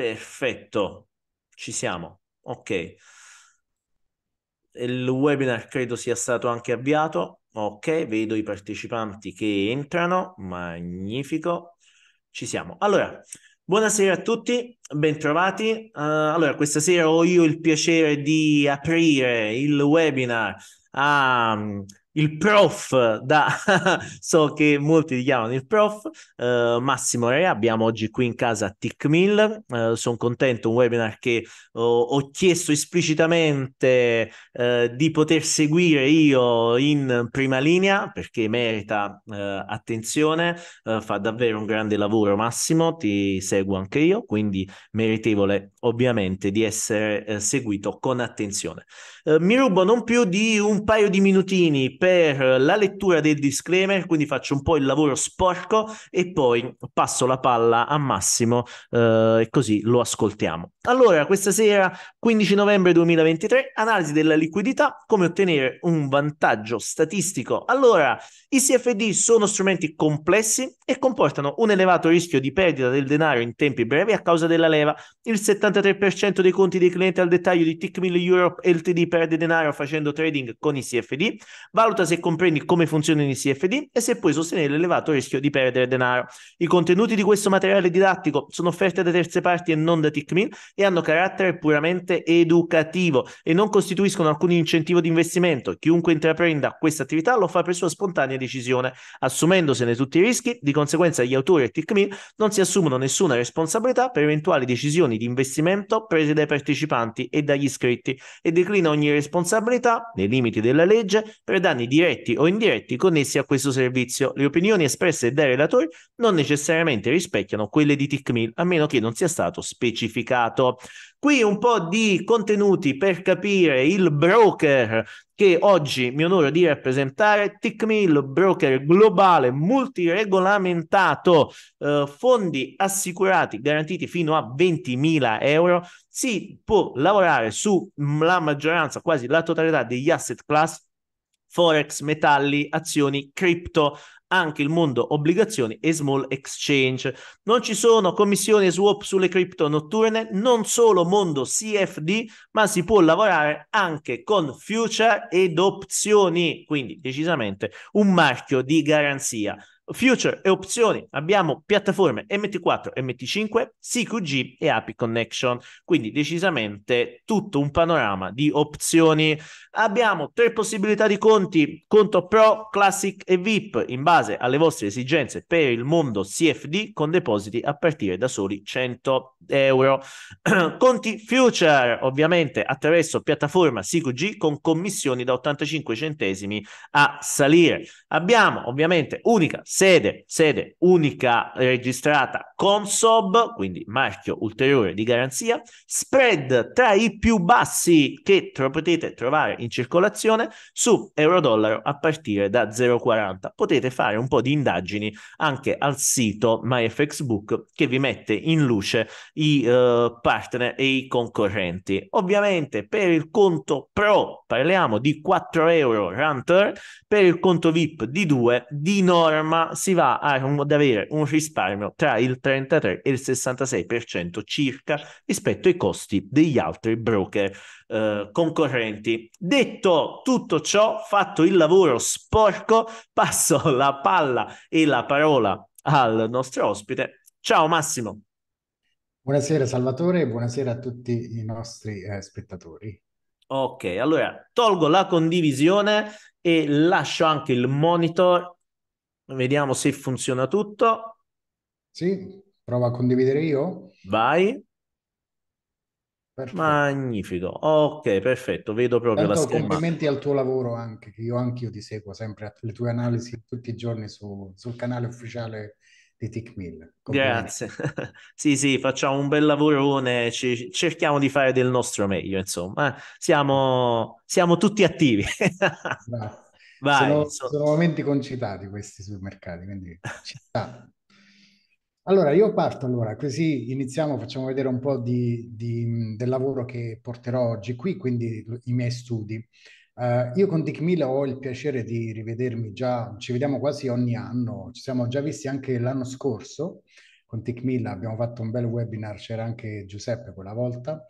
Perfetto, ci siamo. Ok. Il webinar credo sia stato anche avviato. Ok, vedo i partecipanti che entrano. Magnifico. Ci siamo. Allora, buonasera a tutti, bentrovati. Uh, allora, questa sera ho io il piacere di aprire il webinar a... Um, il prof da so che molti ti chiamano il prof eh, Massimo Re abbiamo oggi qui in casa Tick Mill, eh, sono contento un webinar che ho, ho chiesto esplicitamente eh, di poter seguire io in prima linea perché merita eh, attenzione eh, fa davvero un grande lavoro Massimo ti seguo anche io quindi meritevole ovviamente di essere eh, seguito con attenzione mi rubo non più di un paio di minutini per la lettura del disclaimer, quindi faccio un po' il lavoro sporco e poi passo la palla a Massimo eh, e così lo ascoltiamo. Allora, questa sera 15 novembre 2023, analisi della liquidità, come ottenere un vantaggio statistico. Allora, i CFD sono strumenti complessi e comportano un elevato rischio di perdita del denaro in tempi brevi a causa della leva. Il 73% dei conti dei clienti al dettaglio di TIC 1000 Europe LTD perde denaro facendo trading con i CFD. Val- Valuta se comprendi come funzionano i CFD e se puoi sostenere l'elevato rischio di perdere denaro. I contenuti di questo materiale didattico sono offerti da terze parti e non da TICMIL e hanno carattere puramente educativo e non costituiscono alcun incentivo di investimento. Chiunque intraprenda questa attività lo fa per sua spontanea decisione, assumendosene tutti i rischi. Di conseguenza, gli autori e TICMIL non si assumono nessuna responsabilità per eventuali decisioni di investimento prese dai partecipanti e dagli iscritti e declina ogni responsabilità, nei limiti della legge, per danni danni diretti o indiretti connessi a questo servizio. Le opinioni espresse dai relatori non necessariamente rispecchiano quelle di TICMIL, a meno che non sia stato specificato. Qui un po' di contenuti per capire il broker che oggi mi onoro di rappresentare, TICMIL, broker globale multiregolamentato, eh, fondi assicurati garantiti fino a 20.000 euro, si può lavorare sulla maggioranza, quasi la totalità degli asset class forex, metalli, azioni, cripto, anche il mondo obbligazioni e small exchange. Non ci sono commissioni e swap sulle cripto notturne, non solo mondo CFD, ma si può lavorare anche con future ed opzioni, quindi decisamente un marchio di garanzia future e opzioni abbiamo piattaforme MT4, MT5, CQG e API Connection, quindi decisamente tutto un panorama di opzioni. Abbiamo tre possibilità di conti, conto Pro, Classic e VIP in base alle vostre esigenze per il mondo CFD con depositi a partire da soli 100 euro. conti future ovviamente attraverso piattaforma CQG con commissioni da 85 centesimi a salire. Abbiamo ovviamente unica sede, sede unica registrata Consob, quindi marchio ulteriore di garanzia, spread tra i più bassi che tro- potete trovare in circolazione su euro-dollaro a partire da 0,40. Potete fare un po' di indagini anche al sito MyFXBook che vi mette in luce i uh, partner e i concorrenti. Ovviamente per il conto Pro parliamo di 4 euro Runter, per il conto VIP di 2 di norma si va ad avere un risparmio tra il 33 e il 66% circa rispetto ai costi degli altri broker eh, concorrenti. Detto tutto ciò, fatto il lavoro sporco, passo la palla e la parola al nostro ospite. Ciao Massimo. Buonasera Salvatore e buonasera a tutti i nostri eh, spettatori. Ok, allora tolgo la condivisione e lascio anche il monitor Vediamo se funziona tutto. Sì, provo a condividere io. Vai. Perfetto. Magnifico. Ok, perfetto. Vedo proprio Tanto la schermata. Complimenti al tuo lavoro anche, che io anch'io ti seguo sempre le tue analisi tutti i giorni su, sul canale ufficiale di TickMill. Grazie. sì, sì, facciamo un bel lavorone, ci, cerchiamo di fare del nostro meglio, insomma. Siamo, siamo tutti attivi. Grazie. Vai, sono, so. sono, momenti concitati questi sui mercati, quindi ci sta. Allora, io parto allora, così iniziamo, facciamo vedere un po' di, di, del lavoro che porterò oggi qui, quindi i miei studi. Uh, io con Dick Mila ho il piacere di rivedermi già, ci vediamo quasi ogni anno, ci siamo già visti anche l'anno scorso con Dick Mila, abbiamo fatto un bel webinar, c'era anche Giuseppe quella volta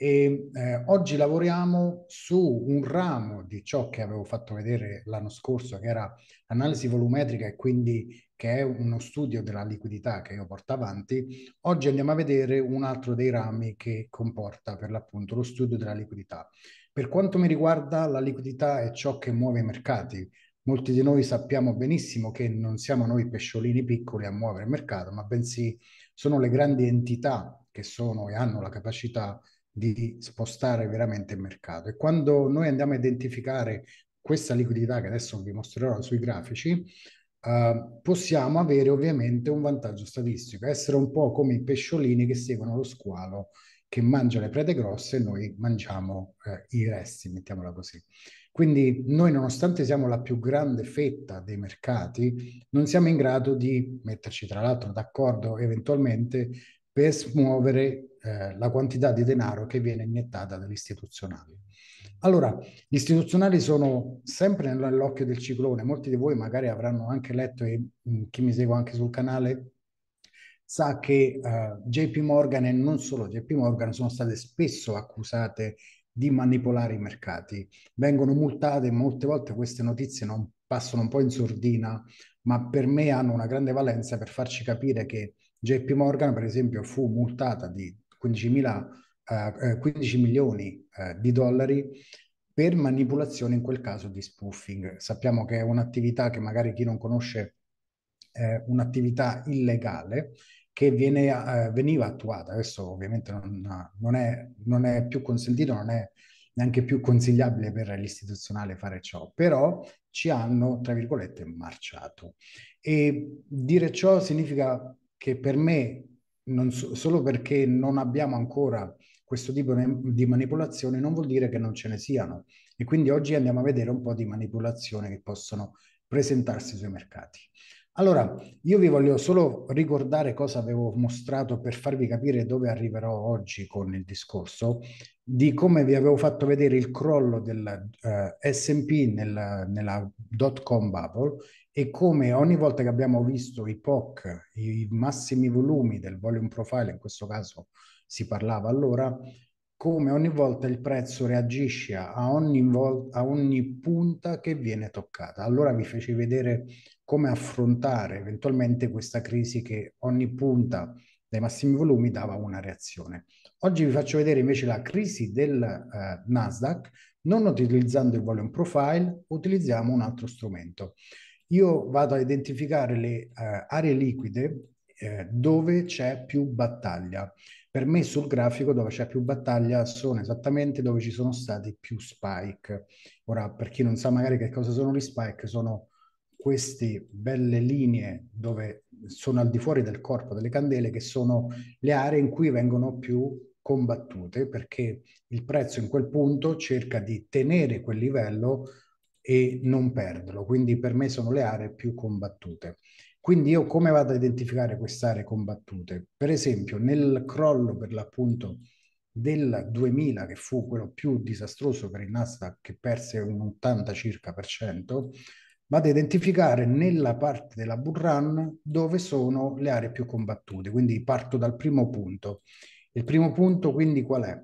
e eh, oggi lavoriamo su un ramo di ciò che avevo fatto vedere l'anno scorso, che era analisi volumetrica e quindi che è uno studio della liquidità che io porto avanti. Oggi andiamo a vedere un altro dei rami che comporta per l'appunto lo studio della liquidità. Per quanto mi riguarda, la liquidità è ciò che muove i mercati. Molti di noi sappiamo benissimo che non siamo noi pesciolini piccoli a muovere il mercato, ma bensì sono le grandi entità che sono e hanno la capacità di di spostare veramente il mercato. E quando noi andiamo a identificare questa liquidità, che adesso vi mostrerò sui grafici, eh, possiamo avere ovviamente un vantaggio statistico, essere un po' come i pesciolini che seguono lo squalo che mangia le prede grosse e noi mangiamo eh, i resti, mettiamola così. Quindi noi, nonostante siamo la più grande fetta dei mercati, non siamo in grado di metterci, tra l'altro, d'accordo eventualmente per smuovere eh, la quantità di denaro che viene iniettata dagli istituzionali. Allora, gli istituzionali sono sempre nell'occhio del ciclone, molti di voi magari avranno anche letto e mm, chi mi segue anche sul canale sa che eh, JP Morgan e non solo JP Morgan sono state spesso accusate di manipolare i mercati. Vengono multate, molte volte queste notizie non passano un po' in sordina, ma per me hanno una grande valenza per farci capire che JP Morgan, per esempio, fu multata di 15, mila, 15 milioni eh, di dollari per manipolazione in quel caso di spoofing. Sappiamo che è un'attività che magari chi non conosce è eh, un'attività illegale che viene, eh, veniva attuata, adesso ovviamente non, non, è, non è più consentito, non è neanche più consigliabile per l'istituzionale fare ciò, però ci hanno, tra virgolette, marciato. E dire ciò significa che per me so, solo perché non abbiamo ancora questo tipo di manipolazione non vuol dire che non ce ne siano. E quindi oggi andiamo a vedere un po' di manipolazione che possono presentarsi sui mercati. Allora, io vi voglio solo ricordare cosa avevo mostrato per farvi capire dove arriverò oggi con il discorso, di come vi avevo fatto vedere il crollo del uh, eh, SP nel, nella dot com bubble e come ogni volta che abbiamo visto i POC, i massimi volumi del volume profile, in questo caso si parlava allora, come ogni volta il prezzo reagisce a ogni, a ogni punta che viene toccata. Allora vi feci vedere come affrontare eventualmente questa crisi che ogni punta dei massimi volumi dava una reazione. Oggi vi faccio vedere invece la crisi del eh, Nasdaq, non utilizzando il volume profile, utilizziamo un altro strumento io vado a identificare le uh, aree liquide eh, dove c'è più battaglia. Per me sul grafico dove c'è più battaglia sono esattamente dove ci sono stati più spike. Ora, per chi non sa magari che cosa sono gli spike, sono queste belle linee dove sono al di fuori del corpo delle candele, che sono le aree in cui vengono più combattute, perché il prezzo in quel punto cerca di tenere quel livello e non perderlo. Quindi per me sono le aree più combattute. Quindi io come vado a identificare queste aree combattute? Per esempio nel crollo per l'appunto del 2000, che fu quello più disastroso per il Nasdaq, che perse un 80 circa per cento, vado a identificare nella parte della bull run dove sono le aree più combattute. Quindi parto dal primo punto. Il primo punto quindi qual è?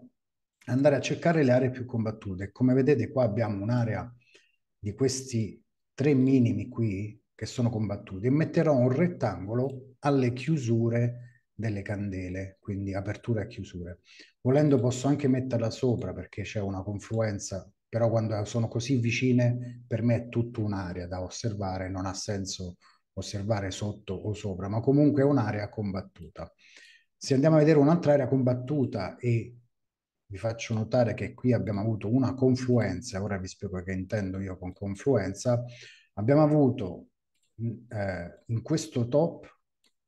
Andare a cercare le aree più combattute. Come vedete qua abbiamo un'area di questi tre minimi qui che sono combattuti e metterò un rettangolo alle chiusure delle candele, quindi apertura e chiusure. Volendo posso anche metterla sopra perché c'è una confluenza, però quando sono così vicine per me è tutta un'area da osservare, non ha senso osservare sotto o sopra, ma comunque è un'area combattuta. Se andiamo a vedere un'altra area combattuta e vi faccio notare che qui abbiamo avuto una confluenza, ora vi spiego che intendo io con confluenza, abbiamo avuto eh, in questo top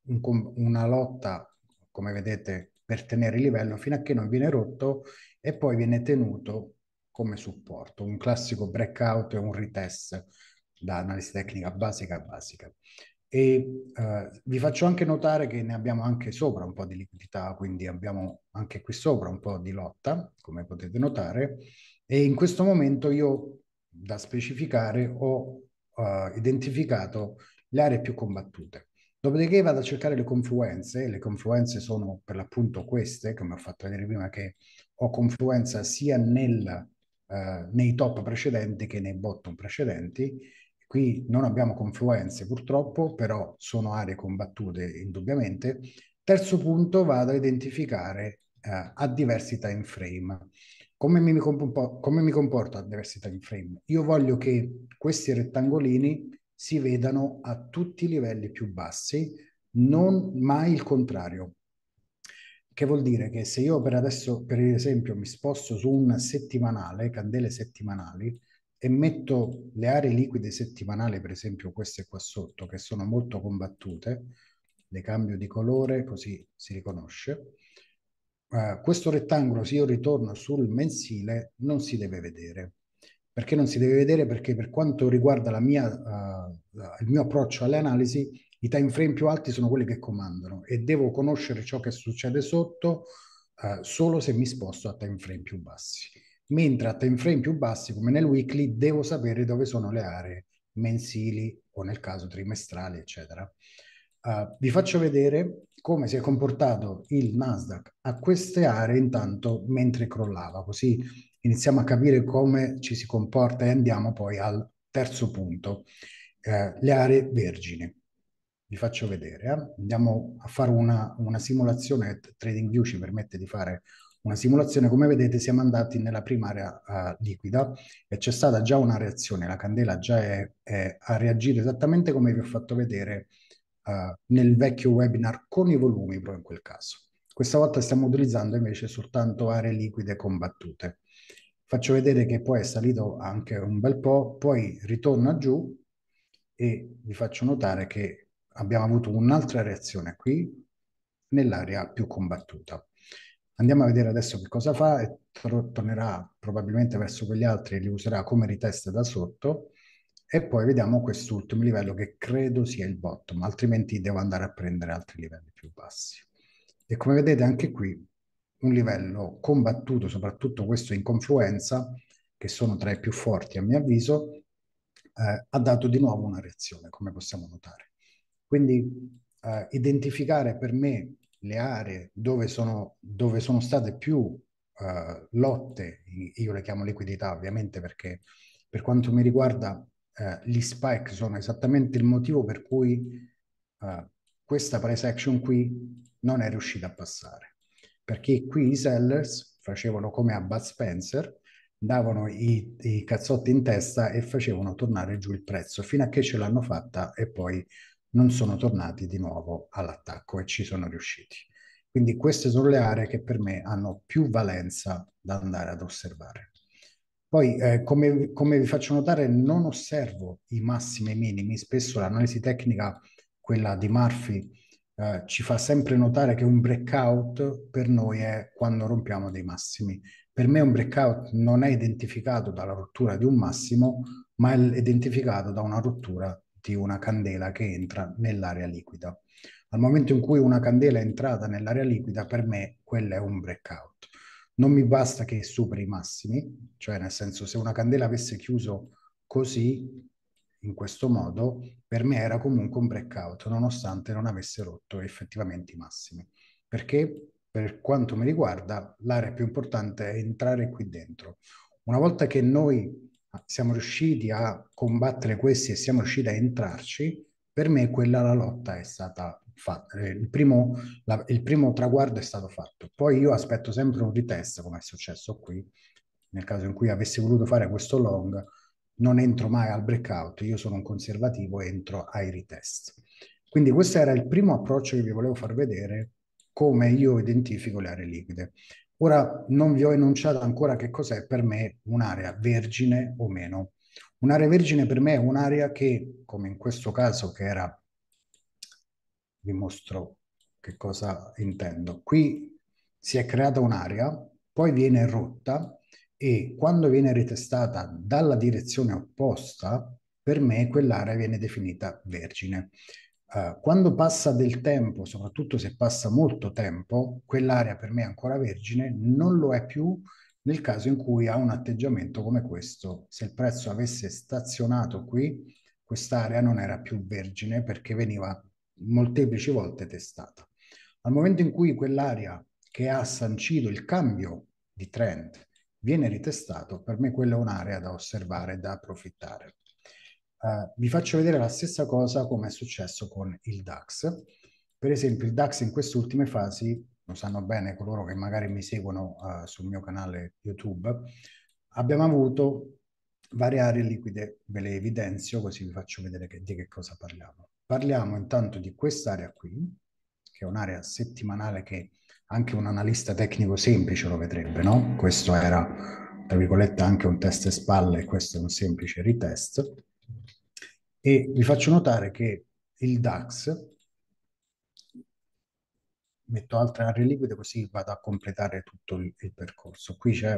un, una lotta, come vedete, per tenere il livello fino a che non viene rotto e poi viene tenuto come supporto, un classico breakout e un retest da analisi tecnica basica a basica e eh, vi faccio anche notare che ne abbiamo anche sopra un po' di liquidità, quindi abbiamo anche qui sopra un po' di lotta, come potete notare, e in questo momento io, da specificare, ho eh, identificato le aree più combattute. Dopodiché vado a cercare le confluenze, le confluenze sono per l'appunto queste, come ho fatto vedere prima, che ho confluenza sia nel, eh, nei top precedenti che nei bottom precedenti, Qui non abbiamo confluenze purtroppo, però sono aree combattute indubbiamente. Terzo punto, vado a identificare eh, a diversi time frame. Come mi, come mi comporto a diversi time frame? Io voglio che questi rettangolini si vedano a tutti i livelli più bassi, non mai il contrario. Che vuol dire che se io per adesso, per esempio, mi sposto su un settimanale, candele settimanali, e metto le aree liquide settimanali, per esempio queste qua sotto, che sono molto combattute, le cambio di colore così si riconosce, uh, questo rettangolo, se io ritorno sul mensile, non si deve vedere. Perché non si deve vedere? Perché per quanto riguarda mia, uh, il mio approccio alle analisi, i time frame più alti sono quelli che comandano e devo conoscere ciò che succede sotto uh, solo se mi sposto a time frame più bassi mentre a time frame più bassi come nel weekly devo sapere dove sono le aree mensili o nel caso trimestrali, eccetera. Uh, vi faccio vedere come si è comportato il Nasdaq a queste aree intanto mentre crollava, così iniziamo a capire come ci si comporta e andiamo poi al terzo punto, eh, le aree vergini. Vi faccio vedere, eh. andiamo a fare una, una simulazione, TradingView ci permette di fare una simulazione, come vedete siamo andati nella primaria uh, liquida e c'è stata già una reazione, la candela già è, è, ha reagito esattamente come vi ho fatto vedere uh, nel vecchio webinar con i volumi proprio in quel caso. Questa volta stiamo utilizzando invece soltanto aree liquide combattute. Faccio vedere che poi è salito anche un bel po', poi ritorna giù e vi faccio notare che abbiamo avuto un'altra reazione qui nell'area più combattuta. Andiamo a vedere adesso che cosa fa e tor tornerà probabilmente verso quegli altri e li userà come ritest da sotto e poi vediamo quest'ultimo livello che credo sia il bottom, altrimenti devo andare a prendere altri livelli più bassi. E come vedete anche qui un livello combattuto, soprattutto questo in confluenza, che sono tra i più forti a mio avviso, eh, ha dato di nuovo una reazione, come possiamo notare. Quindi eh, identificare per me le aree dove sono, dove sono state più uh, lotte, io le chiamo liquidità ovviamente perché per quanto mi riguarda uh, gli spike sono esattamente il motivo per cui uh, questa price action qui non è riuscita a passare, perché qui i sellers facevano come a Bud Spencer, davano i, i cazzotti in testa e facevano tornare giù il prezzo fino a che ce l'hanno fatta e poi non sono tornati di nuovo all'attacco e ci sono riusciti. Quindi queste sono le aree che per me hanno più valenza da andare ad osservare. Poi, eh, come, come, vi faccio notare, non osservo i massimi e i minimi. Spesso l'analisi tecnica, quella di Murphy, eh, ci fa sempre notare che un breakout per noi è quando rompiamo dei massimi. Per me un breakout non è identificato dalla rottura di un massimo, ma è identificato da una rottura metti una candela che entra nell'area liquida. Al momento in cui una candela è entrata nell'area liquida, per me quella è un breakout. Non mi basta che superi i massimi, cioè nel senso se una candela avesse chiuso così, in questo modo, per me era comunque un breakout, nonostante non avesse rotto effettivamente i massimi. Perché per quanto mi riguarda l'area più importante è entrare qui dentro. Una volta che noi siamo riusciti a combattere questi e siamo riusciti a entrarci, per me quella la lotta è stata fatta, eh, il primo, la, il primo traguardo è stato fatto. Poi io aspetto sempre un retest, come è successo qui, nel caso in cui avessi voluto fare questo long, non entro mai al breakout, io sono un conservativo, entro ai retest. Quindi questo era il primo approccio che vi volevo far vedere come io identifico le aree liquide. Ora non vi ho enunciato ancora che cos'è per me un'area vergine o meno. Un'area vergine per me è un'area che, come in questo caso che era, vi mostro che cosa intendo. Qui si è creata un'area, poi viene rotta e quando viene ritestata dalla direzione opposta, per me quell'area viene definita vergine. Eh, quando passa del tempo, soprattutto se passa molto tempo, quell'area per me è ancora vergine, non lo è più nel caso in cui ha un atteggiamento come questo. Se il prezzo avesse stazionato qui, quest'area non era più vergine perché veniva molteplici volte testata. Al momento in cui quell'area che ha sancito il cambio di trend viene ritestato, per me quella è un'area da osservare, e da approfittare. Eh, vi faccio vedere la stessa cosa come è successo con il DAX. Per esempio il DAX in queste ultime fasi, lo sanno bene coloro che magari mi seguono eh, sul mio canale YouTube, abbiamo avuto varie aree liquide, ve le evidenzio così vi faccio vedere che, di che cosa parliamo. Parliamo intanto di quest'area qui, che è un'area settimanale che anche un analista tecnico semplice lo vedrebbe, no? Questo era, tra virgolette, anche un test spalle e questo è un semplice retest e vi faccio notare che il DAX, metto altre aree liquide così vado a completare tutto il, il percorso. Qui c'è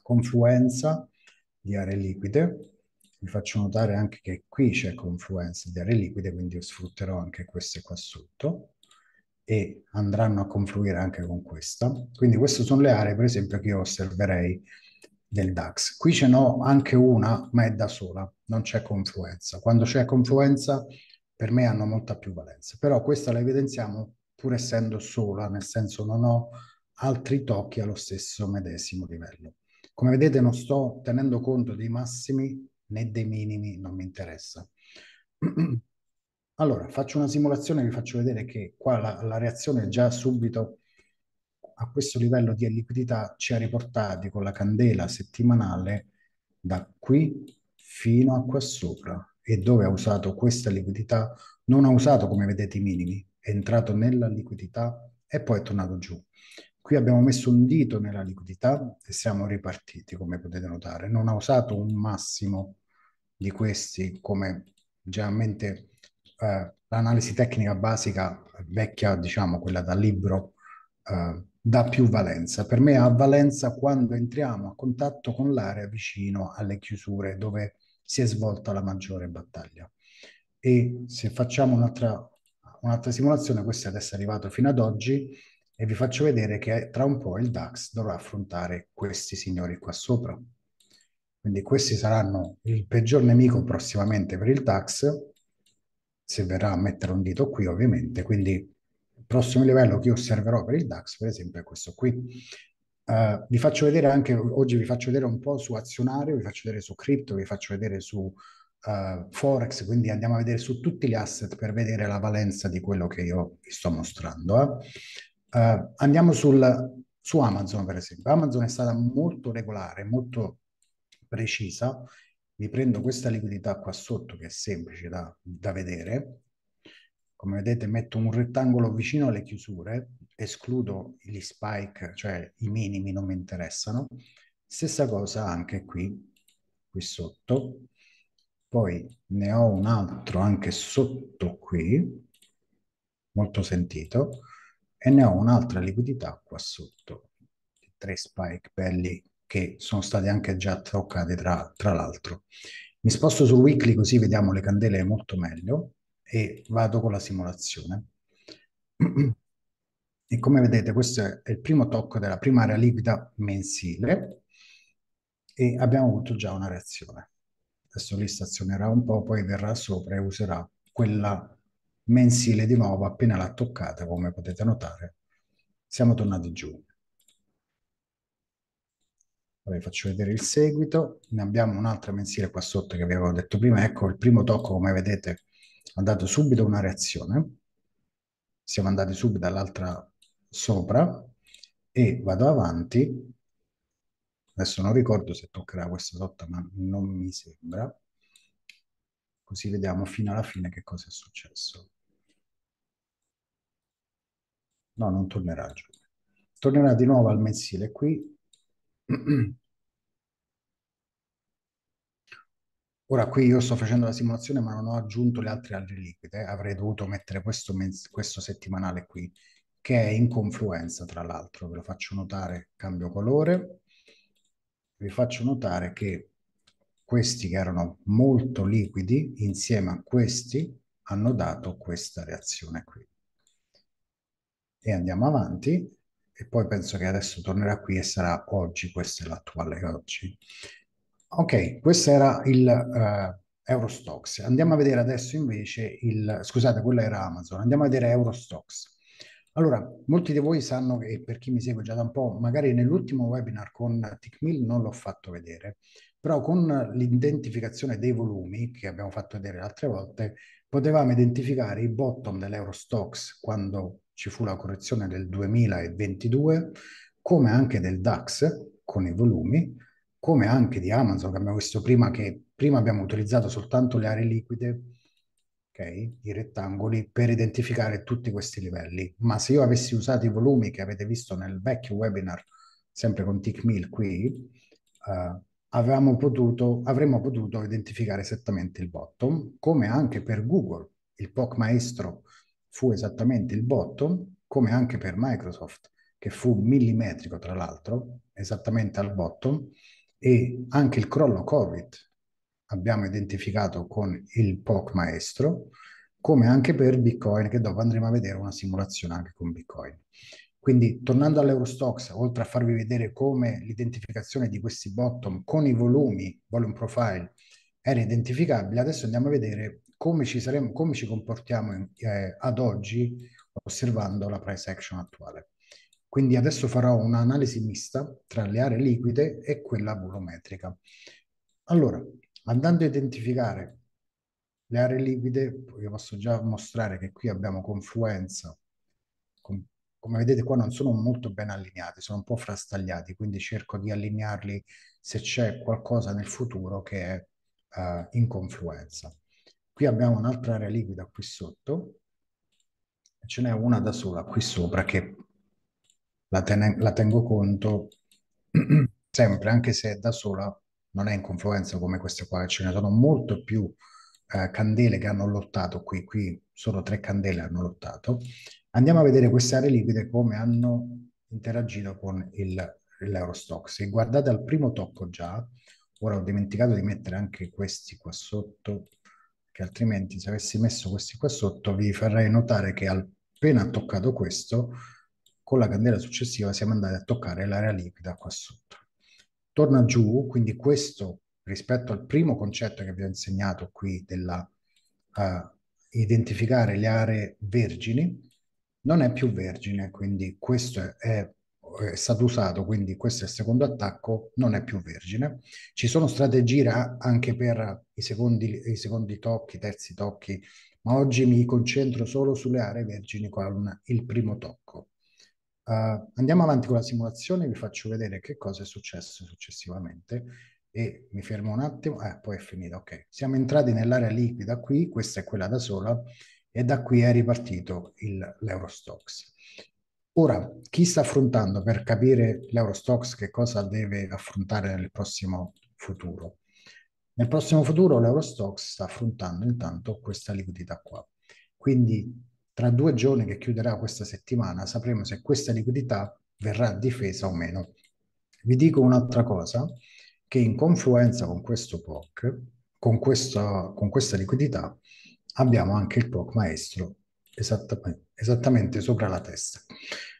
confluenza di aree liquide, vi faccio notare anche che qui c'è confluenza di aree liquide, quindi io sfrutterò anche queste qua sotto e andranno a confluire anche con questa. Quindi queste sono le aree, per esempio, che io osserverei del DAX. Qui ce n'ho anche una, ma è da sola, non c'è confluenza. Quando c'è confluenza, per me hanno molta più valenza. Però questa la evidenziamo pur essendo sola, nel senso non ho altri tocchi allo stesso medesimo livello. Come vedete non sto tenendo conto dei massimi né dei minimi, non mi interessa. Allora, faccio una simulazione, e vi faccio vedere che qua la, la reazione è già subito a questo livello di liquidità ci ha riportati con la candela settimanale da qui fino a qua sopra e dove ha usato questa liquidità non ha usato come vedete i minimi è entrato nella liquidità e poi è tornato giù qui abbiamo messo un dito nella liquidità e siamo ripartiti come potete notare non ha usato un massimo di questi come generalmente eh, l'analisi tecnica basica vecchia diciamo quella da libro eh, dà più valenza. Per me ha valenza quando entriamo a contatto con l'area vicino alle chiusure dove si è svolta la maggiore battaglia. E se facciamo un'altra, un'altra simulazione, questo è adesso arrivato fino ad oggi, e vi faccio vedere che tra un po' il DAX dovrà affrontare questi signori qua sopra. Quindi questi saranno il peggior nemico prossimamente per il DAX, se verrà a mettere un dito qui ovviamente, quindi prossimo livello che osserverò per il DAX, per esempio, è questo qui. Uh, vi faccio vedere anche, oggi vi faccio vedere un po' su azionario, vi faccio vedere su cripto, vi faccio vedere su uh, forex, quindi andiamo a vedere su tutti gli asset per vedere la valenza di quello che io vi sto mostrando. Eh. Uh, andiamo sul, su Amazon, per esempio. Amazon è stata molto regolare, molto precisa. Vi prendo questa liquidità qua sotto che è semplice da, da vedere come vedete metto un rettangolo vicino alle chiusure, escludo gli spike, cioè i minimi non mi interessano, stessa cosa anche qui, qui sotto, poi ne ho un altro anche sotto qui, molto sentito, e ne ho un'altra liquidità qua sotto, tre spike belli che sono stati anche già toccati tra, tra l'altro. Mi sposto sul weekly così vediamo le candele molto meglio e vado con la simulazione. E come vedete questo è il primo tocco della prima area liquida mensile e abbiamo avuto già una reazione. Adesso lì stazionerà un po', poi verrà sopra e userà quella mensile di nuovo appena l'ha toccata, come potete notare, siamo tornati giù. vi faccio vedere il seguito, ne abbiamo un'altra mensile qua sotto che vi avevo detto prima, ecco il primo tocco come vedete ha dato subito una reazione, siamo andati subito all'altra sopra e vado avanti, adesso non ricordo se toccherà questa sotto, ma non mi sembra, così vediamo fino alla fine che cosa è successo. No, non tornerà giù. Tornerà di nuovo al mensile qui. Ora qui io sto facendo la simulazione ma non ho aggiunto le altre alghe liquide, eh. avrei dovuto mettere questo, questo settimanale qui, che è in confluenza tra l'altro, ve lo faccio notare, cambio colore, vi faccio notare che questi che erano molto liquidi insieme a questi hanno dato questa reazione qui. E andiamo avanti e poi penso che adesso tornerà qui e sarà oggi, questa è l'attuale oggi. Ok, questo era il eh, Eurostox. Andiamo a vedere adesso invece il... Scusate, quello era Amazon. Andiamo a vedere Eurostox. Allora, molti di voi sanno che per chi mi segue già da un po', magari nell'ultimo webinar con TICMIL non l'ho fatto vedere, però con l'identificazione dei volumi che abbiamo fatto vedere altre volte, potevamo identificare i bottom dell'Eurostox quando ci fu la correzione del 2022, come anche del DAX con i volumi, come anche di Amazon, che abbiamo visto prima che prima abbiamo utilizzato soltanto le aree liquide, okay, i rettangoli, per identificare tutti questi livelli. Ma se io avessi usato i volumi che avete visto nel vecchio webinar, sempre con TickMill qui, eh, potuto, avremmo potuto identificare esattamente il bottom, come anche per Google, il POC maestro fu esattamente il bottom, come anche per Microsoft, che fu millimetrico tra l'altro, esattamente al bottom, e anche il crollo Covid abbiamo identificato con il POC maestro, come anche per Bitcoin, che dopo andremo a vedere una simulazione anche con Bitcoin. Quindi tornando all'Eurostox, oltre a farvi vedere come l'identificazione di questi bottom con i volumi, volume profile, era identificabile, adesso andiamo a vedere come ci, saremo, come ci comportiamo in, eh, ad oggi osservando la price action attuale. Quindi adesso farò un'analisi mista tra le aree liquide e quella volumetrica. Allora, andando a identificare le aree liquide, vi posso già mostrare che qui abbiamo confluenza, com come vedete qua non sono molto ben allineati, sono un po' frastagliati, quindi cerco di allinearli se c'è qualcosa nel futuro che è uh, in confluenza. Qui abbiamo un'altra area liquida qui sotto, ce n'è una da sola qui sopra che la, ten- la tengo conto sempre, anche se da sola non è in confluenza come queste qua, ce ne sono molto più eh, candele che hanno lottato qui, qui solo tre candele hanno lottato. Andiamo a vedere queste aree liquide come hanno interagito con il, l'Eurostock. Se guardate al primo tocco già, ora ho dimenticato di mettere anche questi qua sotto, che altrimenti se avessi messo questi qua sotto vi farei notare che appena toccato questo con la candela successiva siamo andati a toccare l'area liquida qua sotto. Torna giù, quindi questo rispetto al primo concetto che vi ho insegnato qui della uh, identificare le aree vergini, non è più vergine, quindi questo è, è è stato usato, quindi questo è il secondo attacco, non è più vergine. Ci sono strategie anche per i secondi, i secondi tocchi, i terzi tocchi, ma oggi mi concentro solo sulle aree vergini con il primo tocco. Uh, andiamo avanti con la simulazione, vi faccio vedere che cosa è successo successivamente e mi fermo un attimo, eh, poi è finita, ok. Siamo entrati nell'area liquida qui, questa è quella da sola, e da qui è ripartito l'Eurostox. Ora, chi sta affrontando per capire l'Eurostox che cosa deve affrontare nel prossimo futuro? Nel prossimo futuro l'Eurostox sta affrontando intanto questa liquidità qua. Quindi tra due giorni che chiuderà questa settimana sapremo se questa liquidità verrà difesa o meno. Vi dico un'altra cosa, che in confluenza con questo POC, con, questo, con questa liquidità, abbiamo anche il POC maestro esattamente, esattamente sopra la testa.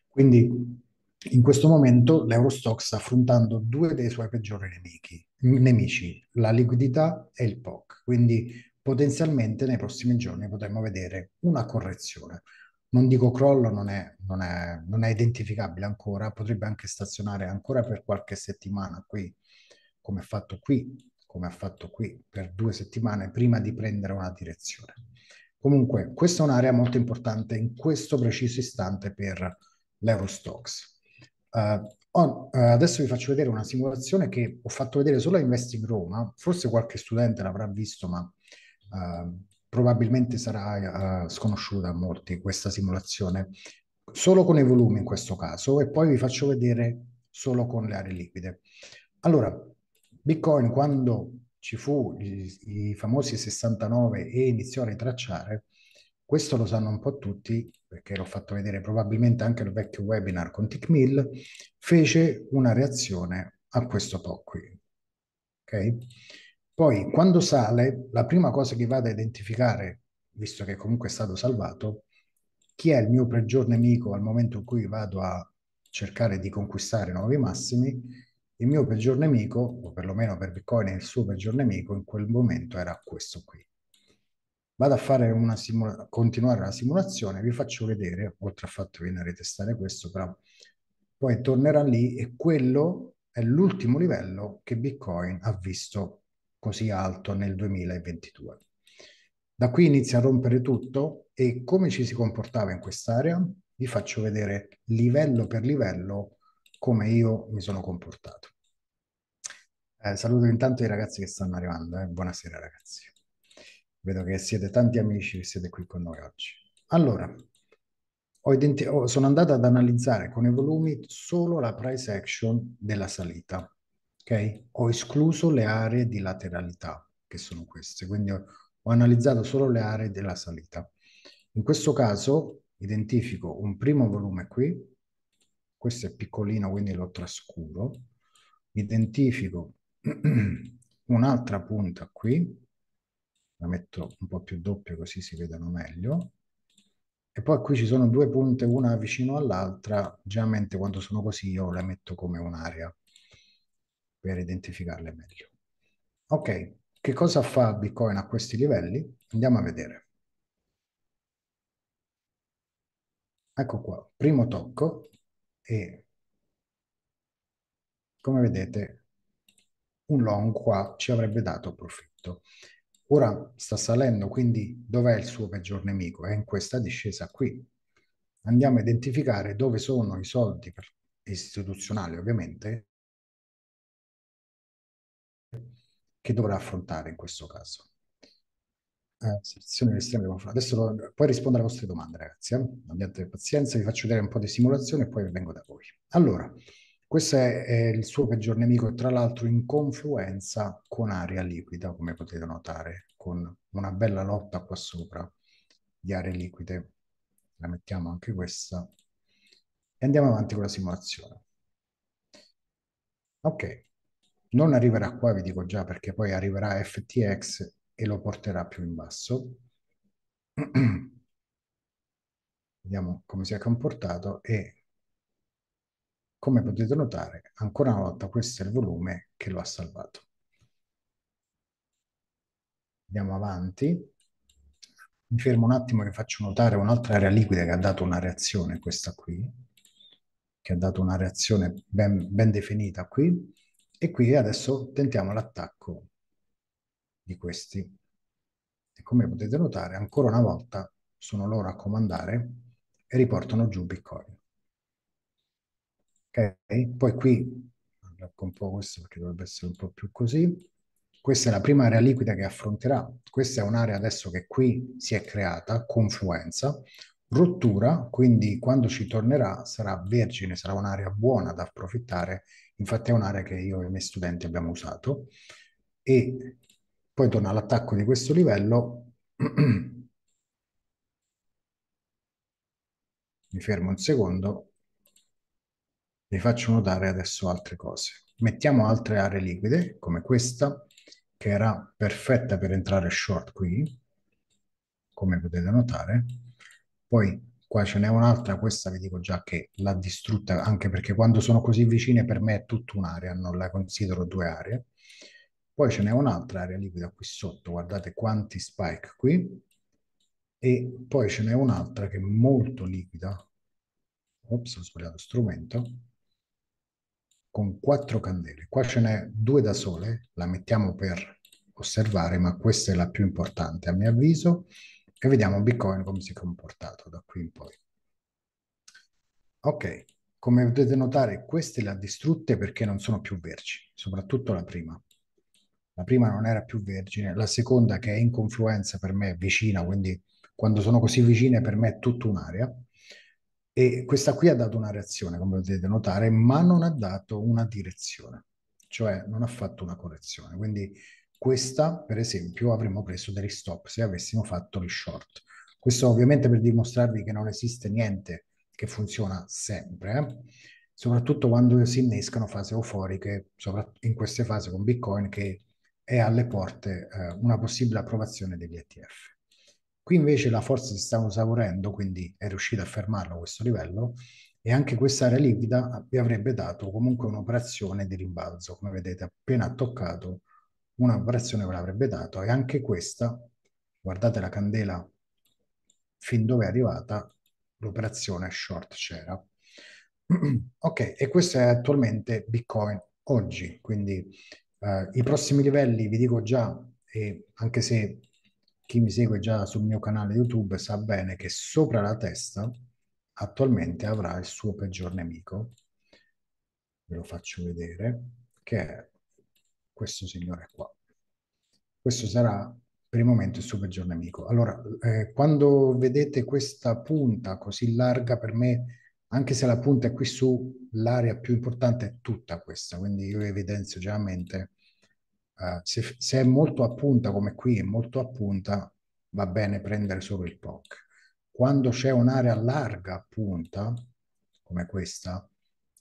Quindi in questo momento l'Eurostock sta affrontando due dei suoi peggiori nemici, nemici, la liquidità e il POC. Quindi potenzialmente nei prossimi giorni potremmo vedere una correzione. Non dico crollo, non è, non è, non è identificabile ancora, potrebbe anche stazionare ancora per qualche settimana qui, come ha fatto qui, come ha fatto qui per due settimane prima di prendere una direzione. Comunque, questa è un'area molto importante in questo preciso istante per l'Eurostox. Uh, Oh, adesso vi faccio vedere una simulazione che ho fatto vedere solo a Investing Roma, forse qualche studente l'avrà visto, ma Ehm, probabilmente sarà uh, sconosciuta a molti questa simulazione, solo con i volumi in questo caso, e poi vi faccio vedere solo con le aree liquide. Allora, Bitcoin quando ci fu i, i famosi 69 e iniziò a ritracciare, questo lo sanno un po' tutti, perché l'ho fatto vedere probabilmente anche nel vecchio webinar con Tickmill, fece una reazione a questo po' qui. Ok? Poi quando sale, la prima cosa che vado a identificare, visto che comunque è stato salvato, chi è il mio peggior nemico al momento in cui vado a cercare di conquistare nuovi massimi, il mio peggior nemico, o perlomeno per Bitcoin il suo peggior nemico in quel momento era questo qui. Vado a fare una simula- continuare la simulazione, vi faccio vedere, oltre al fatto che viene a ritestare questo, però poi tornerà lì e quello è l'ultimo livello che Bitcoin ha visto così alto nel 2022. Da qui inizia a rompere tutto e come ci si comportava in quest'area vi faccio vedere livello per livello come io mi sono comportato. Eh, saluto intanto i ragazzi che stanno arrivando, eh. buonasera ragazzi. Vedo che siete tanti amici che siete qui con noi oggi. Allora, ho sono andato ad analizzare con i volumi solo la price action della salita Okay? Ho escluso le aree di lateralità, che sono queste, quindi ho, ho analizzato solo le aree della salita. In questo caso identifico un primo volume qui, questo è piccolino quindi lo trascuro, identifico un'altra punta qui, la metto un po' più doppia così si vedono meglio, e poi qui ci sono due punte, una vicino all'altra, generalmente quando sono così io le metto come un'area per identificarle meglio. Ok, che cosa fa Bitcoin a questi livelli? Andiamo a vedere. Ecco qua, primo tocco e come vedete un long qua ci avrebbe dato profitto. Ora sta salendo, quindi dov'è il suo peggior nemico? È in questa discesa qui. Andiamo a identificare dove sono i soldi istituzionali ovviamente che dovrà affrontare in questo caso. Eh, Adesso puoi rispondere alle vostre domande, ragazzi. Eh? Abbiate pazienza, vi faccio vedere un po' di simulazione e poi vengo da voi. Allora, questo è, è il suo peggior nemico, tra l'altro in confluenza con aria liquida, come potete notare, con una bella lotta qua sopra di aree liquide. La mettiamo anche questa. E andiamo avanti con la simulazione. Ok, non arriverà qua, vi dico già, perché poi arriverà FTX e lo porterà più in basso. Vediamo come si è comportato e come potete notare, ancora una volta questo è il volume che lo ha salvato. Andiamo avanti. Mi fermo un attimo e faccio notare un'altra area liquida che ha dato una reazione, questa qui, che ha dato una reazione ben, ben definita qui e qui adesso tentiamo l'attacco di questi. E come potete notare, ancora una volta sono loro a comandare e riportano giù Bitcoin. Ok? Poi qui, un po' questo perché dovrebbe essere un po' più così. Questa è la prima area liquida che affronterà. Questa è un'area adesso che qui si è creata, confluenza, rottura, quindi quando ci tornerà sarà vergine, sarà un'area buona da approfittare Infatti è un'area che io e i miei studenti abbiamo usato e poi torna all'attacco di questo livello. Mi fermo un secondo, vi faccio notare adesso altre cose. Mettiamo altre aree liquide come questa che era perfetta per entrare short qui, come potete notare. Poi qua ce n'è un'altra, questa vi dico già che l'ha distrutta anche perché quando sono così vicine per me è tutta un'area, non la considero due aree. Poi ce n'è un'altra area liquida qui sotto, guardate quanti spike qui, e poi ce n'è un'altra che è molto liquida, ops ho sbagliato strumento, con quattro candele. Qua ce n'è due da sole, la mettiamo per osservare, ma questa è la più importante a mio avviso, e vediamo Bitcoin come si è comportato da qui in poi. Ok, come potete notare queste le ha distrutte perché non sono più vergini, soprattutto la prima. La prima non era più vergine, la seconda che è in confluenza per me è vicina, quindi quando sono così vicine per me è tutta un'area. E questa qui ha dato una reazione, come potete notare, ma non ha dato una direzione, cioè non ha fatto una correzione. Quindi questa, per esempio, avremmo preso degli stop se avessimo fatto gli short. Questo ovviamente per dimostrarvi che non esiste niente che funziona sempre, eh. soprattutto quando si innescano fasi euforiche, in queste fasi con Bitcoin che è alle porte eh, una possibile approvazione degli ETF. Qui invece la forza si sta esaurendo, quindi è riuscita a fermarlo a questo livello e anche quest'area liquida vi avrebbe dato comunque un'operazione di rimbalzo, come vedete appena toccato una operazione ve l'avrebbe dato e anche questa, guardate la candela fin dove è arrivata, l'operazione short c'era. ok, e questo è attualmente Bitcoin oggi, quindi eh, i prossimi livelli vi dico già, e anche se chi mi segue già sul mio canale YouTube sa bene che sopra la testa attualmente avrà il suo peggior nemico, ve lo faccio vedere, che è questo signore qua. Questo sarà per il momento il suo peggior nemico. Allora, eh, quando vedete questa punta così larga per me, anche se la punta è qui su, l'area più importante è tutta questa, quindi io evidenzio già a mente. Uh, se, se, è molto a punta come qui, è molto a punta, va bene prendere solo il POC. Quando c'è un'area larga a punta, come questa,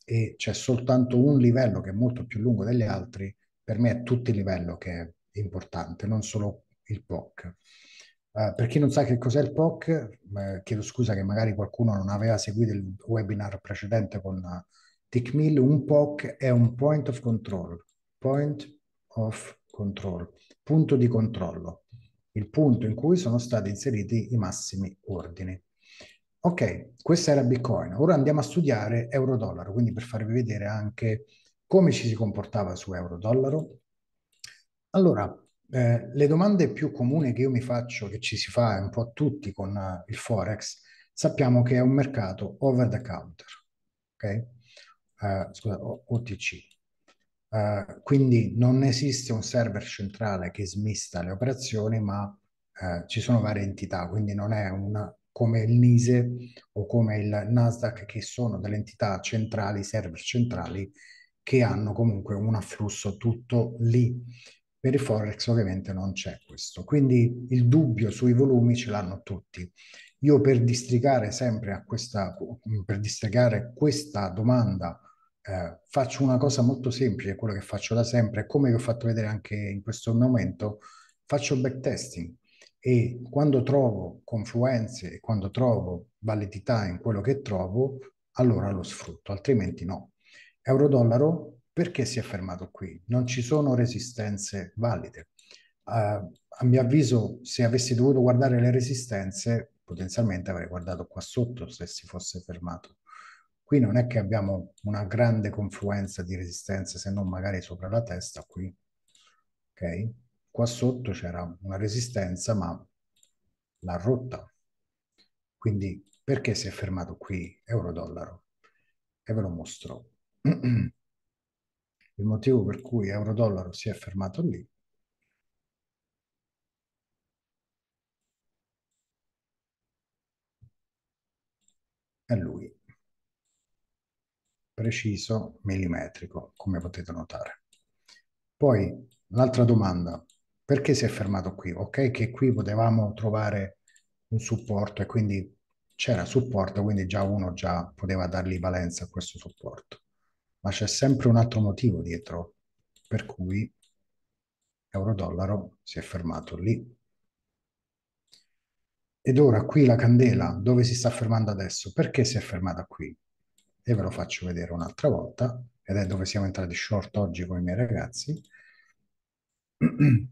e c'è soltanto un livello che è molto più lungo degli altri, per me è tutto il livello che è importante, non solo il POC. Uh, per chi non sa che cos'è il POC, eh, chiedo scusa che magari qualcuno non aveva seguito il webinar precedente con TICMIL, eh, un POC è un point of control, point of control, punto di controllo, il punto in cui sono stati inseriti i massimi ordini. Ok, questa era Bitcoin, ora andiamo a studiare euro-dollaro, quindi per farvi vedere anche come ci si comportava su euro-dollaro? Allora, eh, le domande più comuni che io mi faccio, che ci si fa un po' a tutti con uh, il Forex, sappiamo che è un mercato over the counter, ok? Uh, scusa, OTC. Uh, eh, quindi non esiste un server centrale che smista le operazioni, ma ci sono varie entità, quindi non è una, come il NISE o come il Nasdaq, che sono delle entità centrali, server centrali, che hanno comunque un afflusso tutto lì. Per il Forex ovviamente non c'è questo, quindi il dubbio sui volumi ce l'hanno tutti. Io per districare sempre a questa, per districare questa domanda eh, faccio una cosa molto semplice, quello che faccio da sempre, come vi ho fatto vedere anche in questo momento, faccio backtesting e quando trovo confluenze quando trovo validità in quello che trovo, allora lo sfrutto, altrimenti no euro-dollaro perché si è fermato qui? Non ci sono resistenze valide. Uh, a mio avviso, se avessi dovuto guardare le resistenze, potenzialmente avrei guardato qua sotto se si fosse fermato. Qui non è che abbiamo una grande confluenza di resistenze, se non magari sopra la testa, qui. Ok? Qua sotto c'era una resistenza, ma l'ha rotta. Quindi perché si è fermato qui euro-dollaro? E ve lo mostro il motivo per cui euro-dollaro si è fermato lì è lui, preciso, millimetrico, come potete notare. Poi l'altra domanda, perché si è fermato qui? Ok, che qui potevamo trovare un supporto e quindi c'era supporto, quindi già uno già poteva dargli valenza a questo supporto ma c'è sempre un altro motivo dietro per cui euro-dollaro si è fermato lì. Ed ora qui la candela, dove si sta fermando adesso? Perché si è fermata qui? E ve lo faccio vedere un'altra volta, ed è dove siamo entrati short oggi con i miei ragazzi.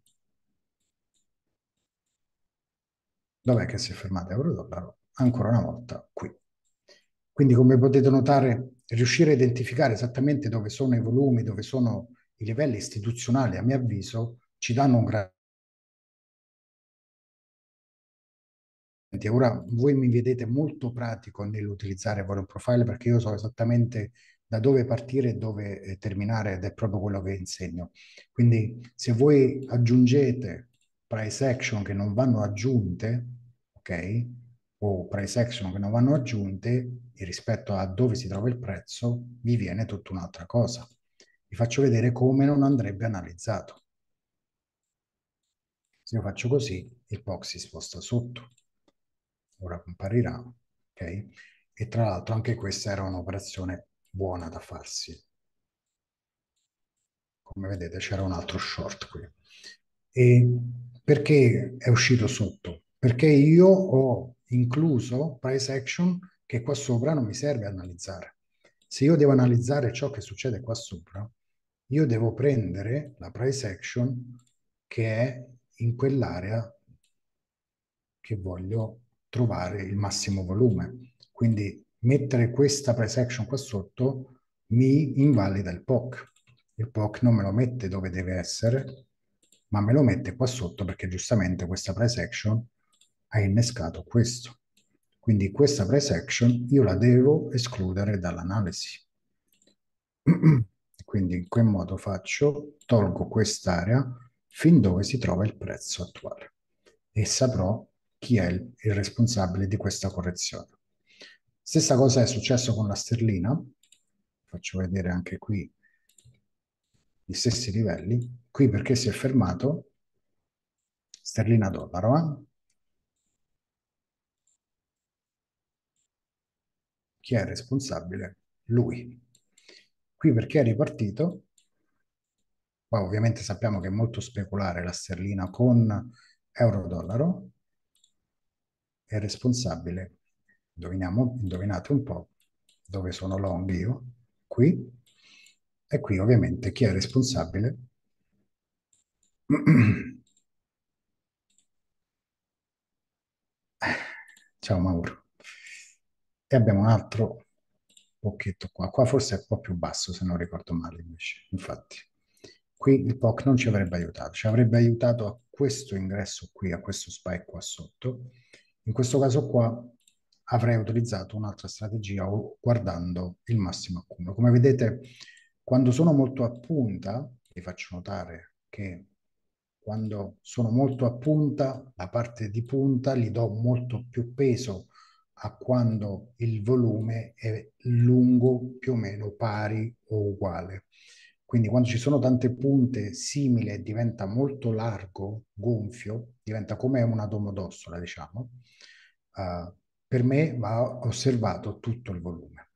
Dov'è che si è fermata euro-dollaro? Ancora una volta qui. Quindi come potete notare riuscire a identificare esattamente dove sono i volumi, dove sono i livelli istituzionali, a mio avviso, ci danno un grande... Ora voi mi vedete molto pratico nell'utilizzare Volume Profile perché io so esattamente da dove partire e dove eh, terminare ed è proprio quello che insegno. Quindi se voi aggiungete price action che non vanno aggiunte, ok, o price action che non vanno aggiunte, rispetto a dove si trova il prezzo, mi viene tutta un'altra cosa. Vi faccio vedere come non andrebbe analizzato. Se io faccio così, il box si sposta sotto. Ora comparirà, ok? E tra l'altro anche questa era un'operazione buona da farsi. Come vedete c'era un altro short qui. E perché è uscito sotto? Perché io ho incluso price action che qua sopra non mi serve analizzare. Se io devo analizzare ciò che succede qua sopra, io devo prendere la price action che è in quell'area che voglio trovare il massimo volume. Quindi mettere questa price action qua sotto mi invalida il POC. Il POC non me lo mette dove deve essere, ma me lo mette qua sotto perché giustamente questa price action ha innescato questo. Quindi questa price action io la devo escludere dall'analisi. Quindi in quel modo faccio? Tolgo quest'area fin dove si trova il prezzo attuale e saprò chi è il, il responsabile di questa correzione. Stessa cosa è successo con la sterlina, faccio vedere anche qui gli stessi livelli, qui perché si è fermato sterlina dollaro, eh? chi è responsabile? Lui. Qui perché è ripartito? Poi ovviamente sappiamo che è molto speculare la sterlina con euro-dollaro. È responsabile, indoviniamo, indovinate un po' dove sono long io, qui. E qui ovviamente chi è responsabile? Ciao Mauro e abbiamo un altro pochetto qua. Qua forse è un po' più basso, se non ricordo male invece. Infatti, qui il POC non ci avrebbe aiutato, ci avrebbe aiutato a questo ingresso qui, a questo spike qua sotto. In questo caso qua avrei utilizzato un'altra strategia guardando il massimo accumulo. Come vedete, quando sono molto a punta, vi faccio notare che quando sono molto a punta, la parte di punta gli do molto più peso a quando il volume è lungo più o meno pari o uguale. Quindi quando ci sono tante punte simile diventa molto largo, gonfio, diventa come una domodossola, diciamo. Uh, per me va osservato tutto il volume.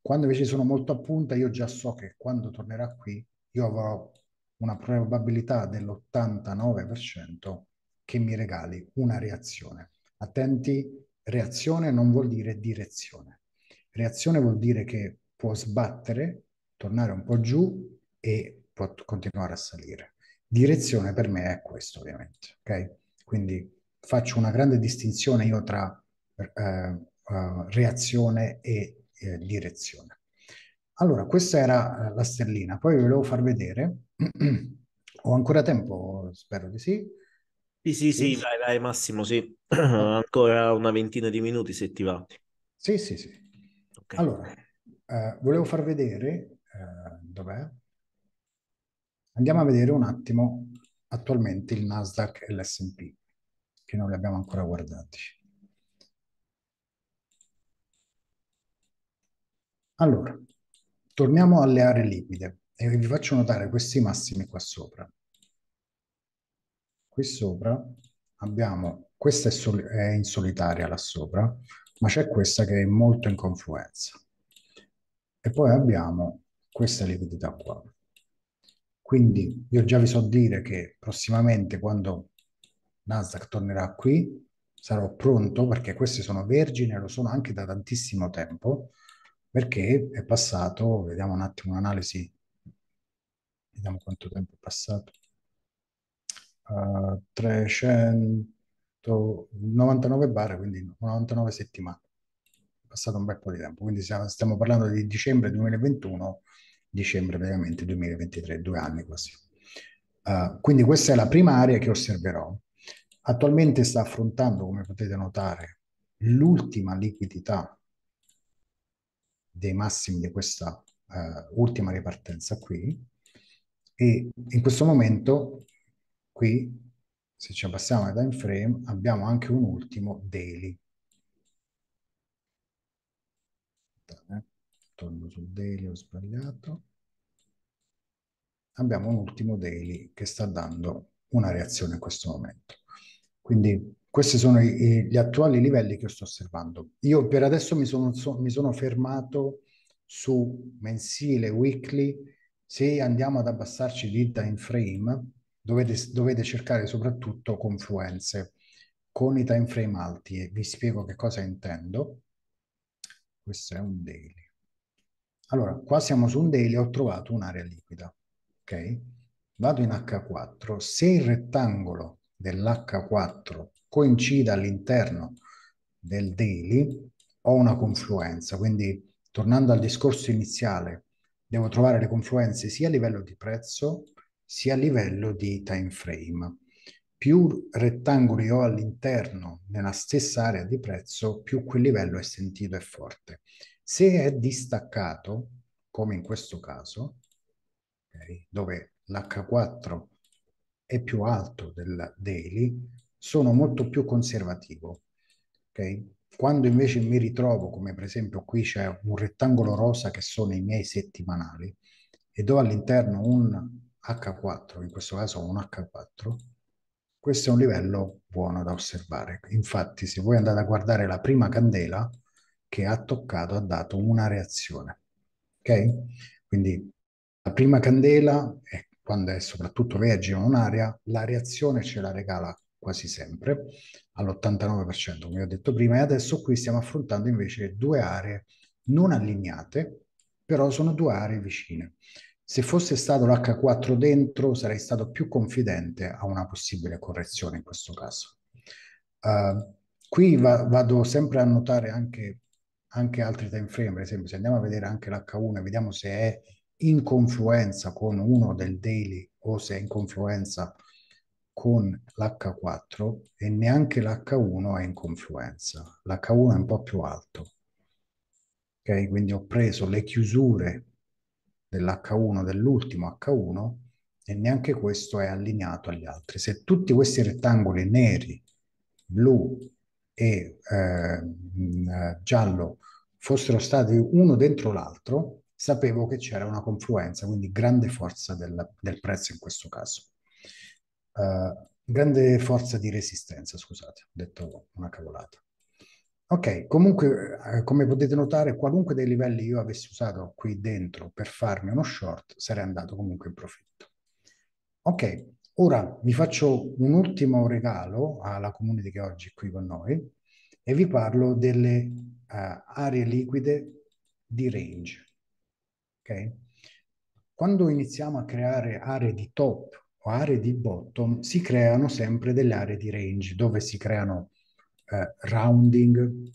Quando invece sono molto a punta, io già so che quando tornerà qui, io avrò una probabilità dell'89% che mi regali una reazione. Attenti reazione non vuol dire direzione. Reazione vuol dire che può sbattere, tornare un po' giù e può continuare a salire. Direzione per me è questo, ovviamente. Okay? Quindi faccio una grande distinzione io tra eh, uh, reazione e eh, direzione. Allora, questa era eh, la sterlina, poi vi volevo far vedere, ho ancora tempo, spero di sì, sì, sì, sì, vai, vai Massimo, sì. Ancora una ventina di minuti se ti va. Sì, sì, sì. Okay. Allora, eh, volevo far vedere, eh, dov'è? Andiamo a vedere un attimo attualmente il Nasdaq e l'S&P, che non li abbiamo ancora guardati. Allora, torniamo alle aree liquide e vi faccio notare questi massimi qua sopra qui sopra abbiamo questa è, soli, è in solitaria là sopra ma c'è questa che è molto in confluenza e poi abbiamo questa liquidità qua quindi io già vi so dire che prossimamente quando Nasdaq tornerà qui sarò pronto perché queste sono vergini lo sono anche da tantissimo tempo perché è passato vediamo un attimo un'analisi vediamo quanto tempo è passato 399 eh, bar, quindi 99 settimane. È passato un bel po' di tempo, quindi siamo, stiamo parlando di dicembre 2021, dicembre veramente 2023, due anni quasi. Uh, quindi questa è la prima area che osserverò. Attualmente sta affrontando, come potete notare, l'ultima liquidità dei massimi di questa uh, ultima ripartenza qui e in questo momento qui se ci abbassiamo ai time frame abbiamo anche un ultimo daily torno sul daily ho sbagliato abbiamo un ultimo daily che sta dando una reazione in questo momento quindi questi sono i, gli attuali livelli che sto osservando io per adesso mi sono, so, mi sono fermato su mensile weekly se andiamo ad abbassarci di time frame dovete, dovete cercare soprattutto confluenze con i time frame alti e vi spiego che cosa intendo. Questo è un daily. Allora, qua siamo su un daily, ho trovato un'area liquida, ok? Vado in H4, se il rettangolo dell'H4 coincide all'interno del daily, ho una confluenza, quindi tornando al discorso iniziale, devo trovare le confluenze sia a livello di prezzo sia a livello di time frame. Più rettangoli ho all'interno nella stessa area di prezzo, più quel livello è sentito e forte. Se è distaccato, come in questo caso, okay, dove l'H4 è più alto del daily, sono molto più conservativo. Okay? Quando invece mi ritrovo, come per esempio qui c'è un rettangolo rosa che sono i miei settimanali, ed ho all'interno un H4, in questo caso un H4, questo è un livello buono da osservare. Infatti, se voi andate a guardare la prima candela che ha toccato, ha dato una reazione. Ok? Quindi la prima candela, è, quando è soprattutto vergine o un'area, la reazione ce la regala quasi sempre all'89%, come ho detto prima, e adesso qui stiamo affrontando invece due aree non allineate, però sono due aree vicine. Se fosse stato l'H4 dentro, sarei stato più confidente a una possibile correzione in questo caso. Uh, qui va, vado sempre a notare anche, anche, altri time frame, per esempio se andiamo a vedere anche l'H1 e vediamo se è in confluenza con uno del daily o se è in confluenza con l'H4 e neanche l'H1 è in confluenza, l'H1 è un po' più alto. Okay, quindi ho preso le chiusure dell'H1, dell'ultimo H1, e neanche questo è allineato agli altri. Se tutti questi rettangoli neri, blu e eh, mm, eh, giallo fossero stati uno dentro l'altro, sapevo che c'era una confluenza, quindi grande forza del, del prezzo in questo caso. Uh, grande forza di resistenza, scusate, ho detto una cavolata. Ok, comunque eh, come potete notare qualunque dei livelli io avessi usato qui dentro per farmi uno short sarei andato comunque in profitto. Ok, ora vi faccio un ultimo regalo alla community che oggi è qui con noi e vi parlo delle uh, aree liquide di range. Ok? Quando iniziamo a creare aree di top o aree di bottom si creano sempre delle aree di range dove si creano eh, rounding,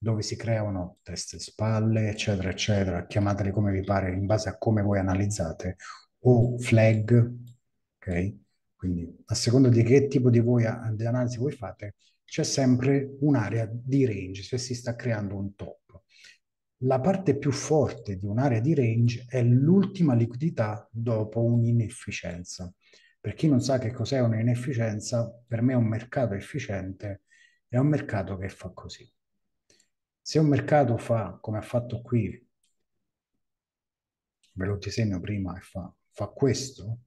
dove si creano teste spalle, eccetera, eccetera, chiamateli come vi pare in base a come voi analizzate, o flag, ok? Quindi a seconda di che tipo di, voi, di analisi voi fate, c'è sempre un'area di range, se si sta creando un top. La parte più forte di un'area di range è l'ultima liquidità dopo un'inefficienza. Per chi non sa che cos'è un'inefficienza, per me un mercato efficiente è un mercato che fa così. Se un mercato fa come ha fatto qui, ve lo disegno prima, e fa, fa questo,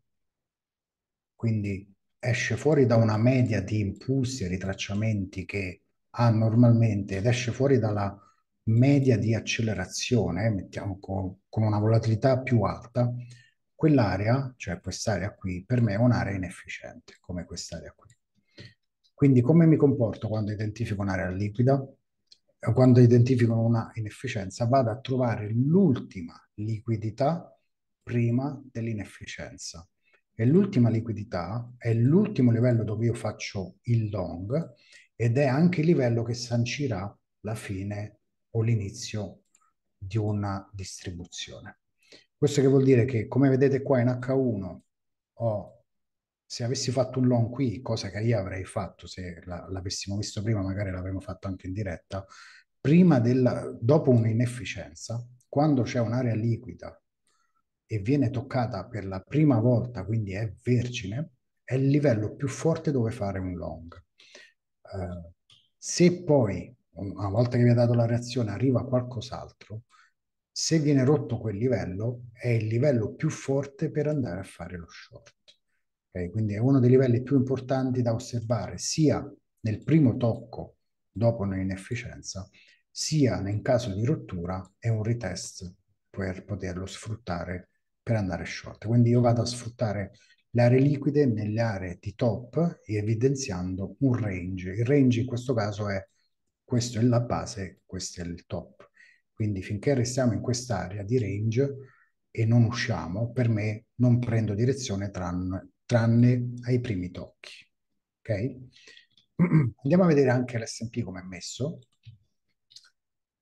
quindi esce fuori da una media di impulsi e ritracciamenti che ha normalmente ed esce fuori dalla media di accelerazione, mettiamo con, con una volatilità più alta, quell'area, cioè quest'area qui, per me è un'area inefficiente, come quest'area qui. Quindi come mi comporto quando identifico un'area liquida? Quando identifico una inefficienza vado a trovare l'ultima liquidità prima dell'inefficienza. E l'ultima liquidità è l'ultimo livello dove io faccio il long ed è anche il livello che sancirà la fine o l'inizio di una distribuzione. Questo che vuol dire che, come vedete qua in H1, ho, se avessi fatto un long qui, cosa che io avrei fatto se l'avessimo visto prima, magari l'avremmo fatto anche in diretta, prima della, dopo un'inefficienza, quando c'è un'area liquida e viene toccata per la prima volta, quindi è vergine, è il livello più forte dove fare un long. Uh, se poi, una volta che vi ha dato la reazione, arriva qualcos'altro, se viene rotto quel livello, è il livello più forte per andare a fare lo short. Okay? Quindi è uno dei livelli più importanti da osservare sia nel primo tocco dopo un'inefficienza, sia nel caso di rottura è un retest per poterlo sfruttare per andare short. Quindi io vado a sfruttare le aree liquide nelle aree di top evidenziando un range. Il range in questo caso è questo è la base, questo è il top. Quindi finché restiamo in quest'area di range e non usciamo, per me non prendo direzione tranne, tranne ai primi tocchi. Ok? Andiamo a vedere anche l'S&P come è messo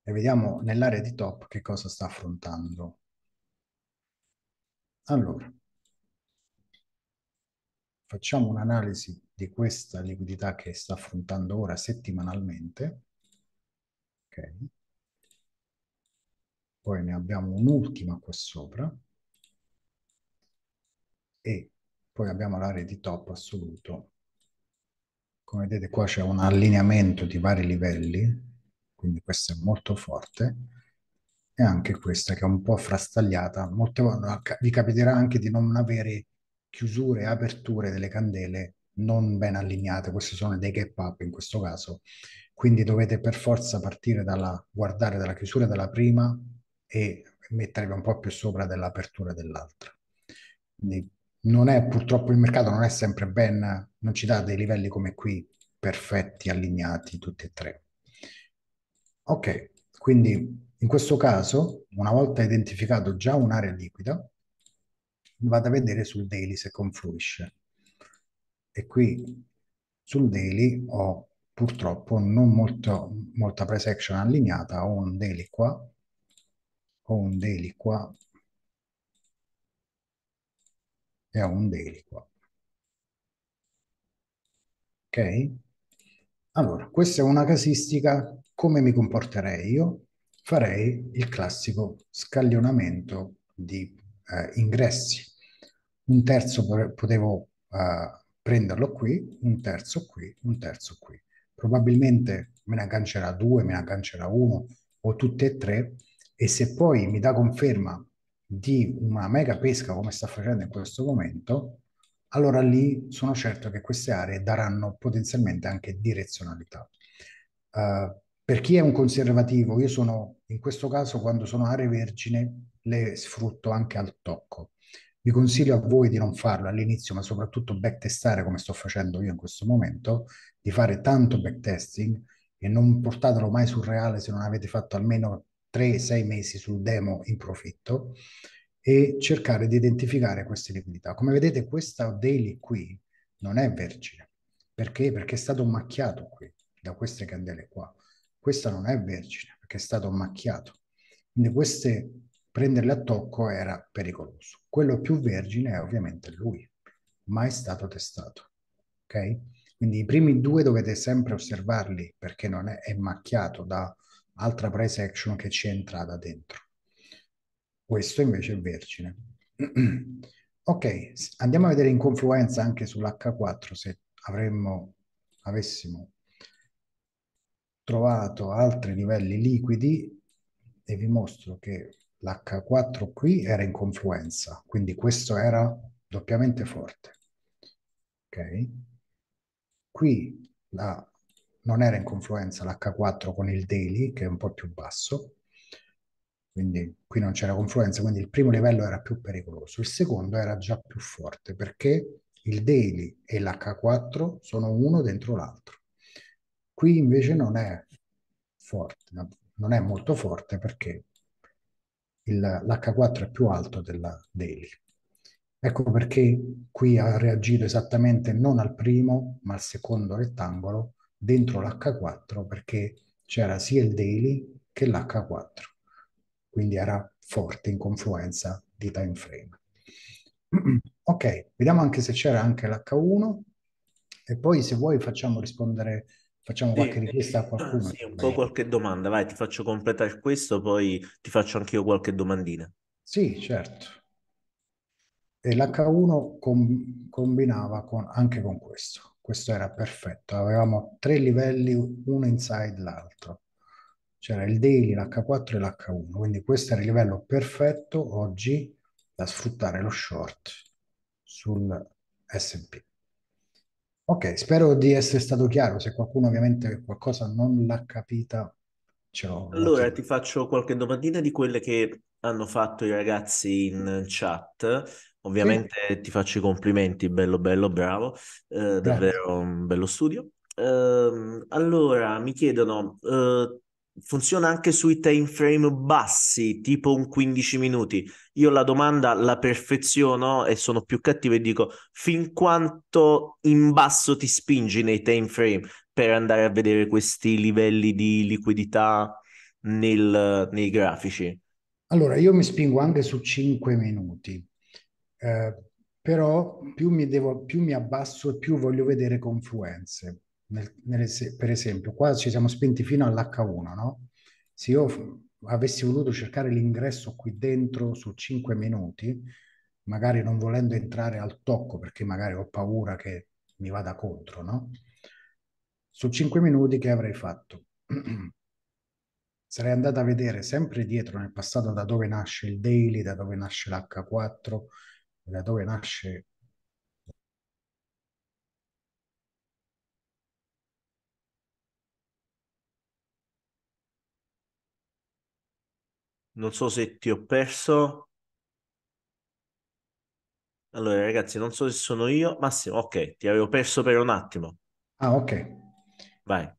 e vediamo nell'area di top che cosa sta affrontando. Allora, facciamo un'analisi di questa liquidità che sta affrontando ora settimanalmente. Okay poi ne abbiamo un'ultima qua sopra e poi abbiamo l'area di top assoluto. Come vedete qua c'è un allineamento di vari livelli, quindi questa è molto forte, e anche questa che è un po' frastagliata. Molte volte vi capiterà anche di non avere chiusure e aperture delle candele non ben allineate, questi sono dei gap up in questo caso, quindi dovete per forza partire dalla, guardare dalla chiusura della prima e metterebbe un po' più sopra dell'apertura dell'altra. Quindi non è purtroppo il mercato non è sempre ben, non ci dà dei livelli come qui perfetti, allineati tutti e tre. Ok, quindi in questo caso, una volta identificato già un'area liquida, vado a vedere sul daily se confluisce. E qui sul daily ho purtroppo non molto, molta price action allineata, ho un daily qua ho un deli qua e ho un deli qua. Ok? Allora, questa è una casistica, come mi comporterei io? Farei il classico scaglionamento di eh, ingressi. Un terzo potevo eh, prenderlo qui, un terzo qui, un terzo qui. Probabilmente me ne aggancerà due, me ne aggancerà uno o tutte e tre, e se poi mi dà conferma di una mega pesca come sta facendo in questo momento, allora lì sono certo che queste aree daranno potenzialmente anche direzionalità. Uh, per chi è un conservativo, io sono in questo caso quando sono aree vergine le sfrutto anche al tocco. Vi consiglio a voi di non farlo all'inizio, ma soprattutto backtestare come sto facendo io in questo momento, di fare tanto backtesting e non portatelo mai sul reale se non avete fatto almeno 3-6 mesi sul demo in profitto e cercare di identificare queste liquidità. Come vedete questa daily qui non è vergine, perché? Perché è stato macchiato qui, da queste candele qua. Questa non è vergine, perché è stato macchiato. Quindi queste, prenderle a tocco era pericoloso. Quello più vergine è ovviamente lui, ma è stato testato, ok? Quindi i primi due dovete sempre osservarli perché non è, è macchiato da altra price action che ci è entrata dentro. Questo invece è vergine. ok, andiamo a vedere in confluenza anche sull'H4 se avremmo, avessimo trovato altri livelli liquidi e vi mostro che l'H4 qui era in confluenza, quindi questo era doppiamente forte. Ok? Qui la non era in confluenza l'H4 con il daily, che è un po' più basso, quindi qui non c'era confluenza, quindi il primo livello era più pericoloso, il secondo era già più forte perché il daily e l'H4 sono uno dentro l'altro. Qui invece non è forte, non è molto forte perché l'H4 è più alto della daily. Ecco perché qui ha reagito esattamente non al primo ma al secondo rettangolo dentro l'H4 perché c'era sia il daily che l'H4, quindi era forte in confluenza di time frame. Ok, vediamo anche se c'era anche l'H1 e poi se vuoi facciamo rispondere, facciamo qualche eh, richiesta a qualcuno. Sì, un po' qualche domanda, vai, ti faccio completare questo, poi ti faccio anche io qualche domandina. Sì, certo. E l'H1 com- combinava con, anche con questo questo era perfetto, avevamo tre livelli, uno inside l'altro. C'era il daily, l'H4 e l'H1, quindi questo era il livello perfetto oggi da sfruttare lo short sul S&P. Ok, spero di essere stato chiaro, se qualcuno ovviamente qualcosa non l'ha capita allora ti faccio qualche domandina di quelle che hanno fatto i ragazzi in chat. Ovviamente sì. ti faccio i complimenti, bello, bello, bravo, eh, davvero un bello studio. Eh, allora, mi chiedono, eh, funziona anche sui time frame bassi, tipo un 15 minuti? Io la domanda la perfeziono e sono più cattivo e dico, fin quanto in basso ti spingi nei time frame per andare a vedere questi livelli di liquidità nel, nei grafici? Allora, io mi spingo anche su 5 minuti eh, però più mi, devo, più mi abbasso e più voglio vedere confluenze. Nel, nelle, per esempio, qua ci siamo spinti fino all'H1, no? Se io avessi voluto cercare l'ingresso qui dentro su 5 minuti, magari non volendo entrare al tocco perché magari ho paura che mi vada contro, no? Su 5 minuti che avrei fatto? Sarei andata a vedere sempre dietro nel passato da dove nasce il daily, da dove nasce l'H4, da dove nasce Non so se ti ho perso. Allora, ragazzi, non so se sono io. Massimo, ok, ti avevo perso per un attimo. Ah, ok. Vai.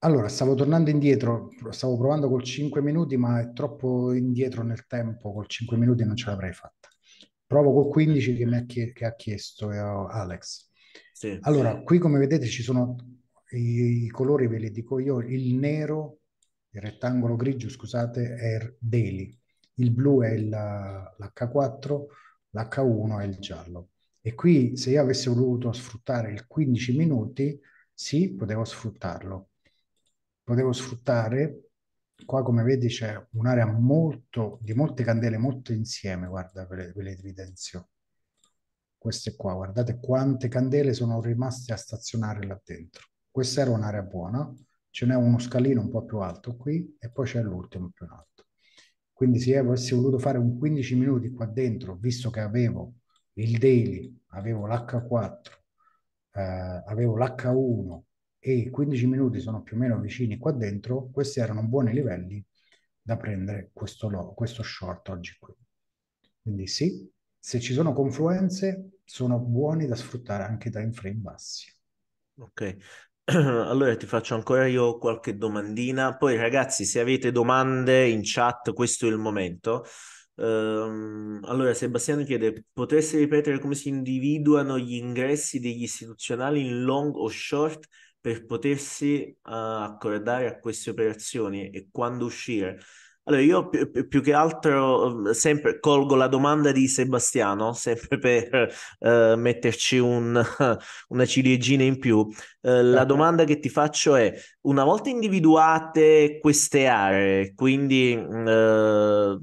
Allora, stavo tornando indietro, stavo provando col 5 minuti, ma è troppo indietro nel tempo, col 5 minuti non ce l'avrei fatta. Provo col 15 che, mi ha, chie- che ha chiesto eh, Alex. Sì, allora, sì. qui come vedete ci sono i, i, colori, ve li dico io, il nero, il rettangolo grigio, scusate, è daily, il blu è il, l'H4, l'H1 è il giallo. E qui se io avessi voluto sfruttare il 15 minuti, sì, potevo sfruttarlo. Potevo sfruttare qua come vedi c'è un'area molto, di molte candele molto insieme, guarda, ve le, ve le evidenzio. Queste qua, guardate quante candele sono rimaste a stazionare là dentro. Questa era un'area buona, ce n'è uno scalino un po' più alto qui e poi c'è l'ultimo più in alto. Quindi se io avessi voluto fare un 15 minuti qua dentro, visto che avevo il daily, avevo l'H4, eh, avevo l'H1, e i 15 minuti sono più o meno vicini qua dentro, questi erano buoni livelli da prendere questo, lo, questo short oggi qui. Quindi sì, se ci sono confluenze sono buoni da sfruttare anche da in frame bassi. Ok, allora ti faccio ancora io qualche domandina. Poi ragazzi, se avete domande in chat, questo è il momento. Um, allora, Sebastiano chiede: potresti ripetere come si individuano gli ingressi degli istituzionali in long o short per potersi uh, accordare a queste operazioni e quando uscire. Allora, io più, più che altro mm, sempre colgo la domanda di Sebastiano, sempre per uh, metterci un, una ciliegina in più. Uh, la domanda che ti faccio è, una volta individuate queste aree, quindi mm, eh,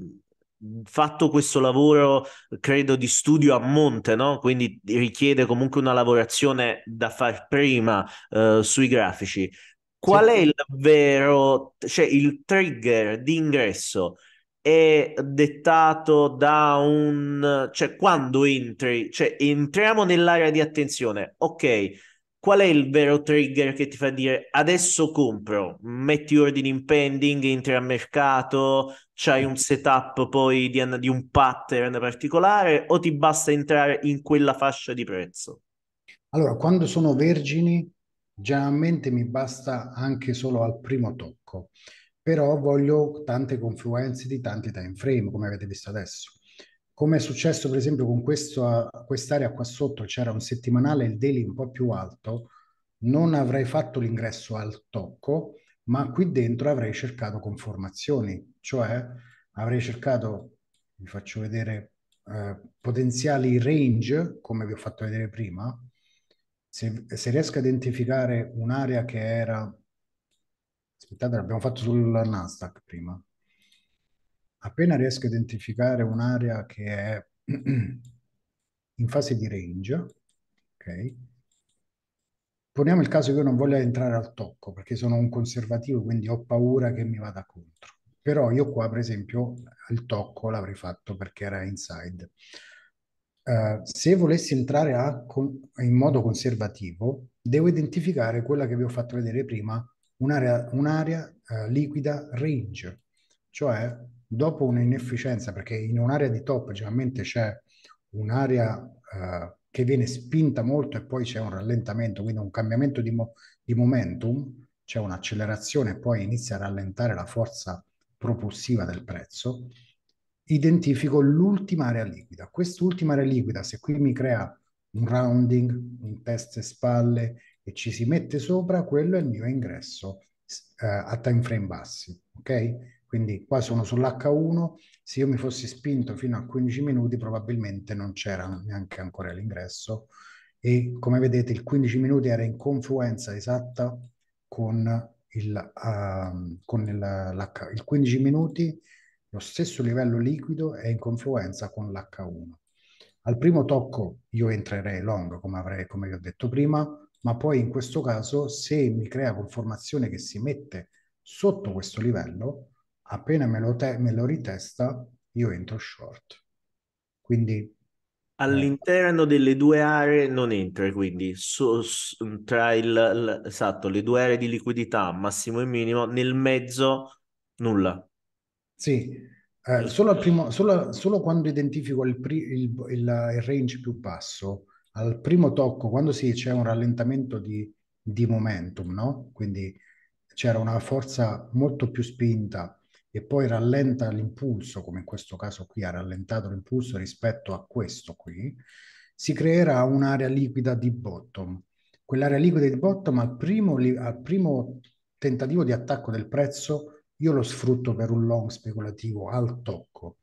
fatto questo lavoro, credo, di studio a monte, no? quindi richiede comunque una lavorazione da far prima eh, sui grafici. Qual sì. è il vero, cioè il trigger di ingresso? È dettato da un, cioè quando entri, cioè entriamo nell'area di attenzione, ok. Qual è il vero trigger che ti fa dire adesso compro, metti ordini in pending, entri a mercato, c'hai un setup poi di, di un pattern particolare o ti basta entrare in quella fascia di prezzo? Allora, quando sono vergini, generalmente mi basta anche solo al primo tocco, però voglio tante confluenze di tanti time frame, come avete visto adesso. Come è successo per esempio con questo, quest'area qua sotto, c'era un settimanale, il daily un po' più alto, non avrei fatto l'ingresso al tocco, ma qui dentro avrei cercato conformazioni cioè avrei cercato, vi faccio vedere, eh, potenziali range, come vi ho fatto vedere prima, se, se riesco a identificare un'area che era, aspettate, l'abbiamo fatto sul Nasdaq prima, appena riesco a identificare un'area che è in fase di range, ok? Poniamo il caso che io non voglia entrare al tocco perché sono un conservativo, quindi ho paura che mi vada contro. Però io qua, per esempio, il tocco l'avrei fatto perché era inside. Uh, se volessi entrare a, in modo conservativo, devo identificare quella che vi ho fatto vedere prima, un'area, un'area uh, liquida range, cioè dopo un'inefficienza, perché in un'area di top generalmente c'è un'area uh, che viene spinta molto e poi c'è un rallentamento, quindi un cambiamento di, mo- di momentum, c'è un'accelerazione e poi inizia a rallentare la forza propulsiva del prezzo, identifico l'ultima area liquida. Quest'ultima area liquida, se qui mi crea un rounding, un test spalle e ci si mette sopra, quello è il mio ingresso eh, a time frame bassi, ok? Quindi qua sono sull'H1, se io mi fossi spinto fino a 15 minuti probabilmente non c'era neanche ancora l'ingresso e come vedete il 15 minuti era in confluenza esatta con il, uh, con il, il 15 minuti lo stesso livello liquido è in confluenza con l'H1. Al primo tocco io entrerei long, come, avrei, come vi ho detto prima, ma poi in questo caso se mi crea conformazione che si mette sotto questo livello, appena me lo, me lo ritesta, io entro short. Quindi All'interno delle due aree non entra, quindi so, so, tra il, l, esatto, le due aree di liquidità, massimo e minimo, nel mezzo nulla. Sì, eh, solo, primo, solo, solo, quando identifico il, il, il, il, range più basso, al primo tocco, quando sì, c'è un rallentamento di, di momentum, no? Quindi c'era una forza molto più spinta e poi rallenta l'impulso, come in questo caso qui ha rallentato l'impulso rispetto a questo qui, si creerà un'area liquida di bottom. Quell'area liquida di bottom al primo, al primo tentativo di attacco del prezzo io lo sfrutto per un long speculativo al tocco.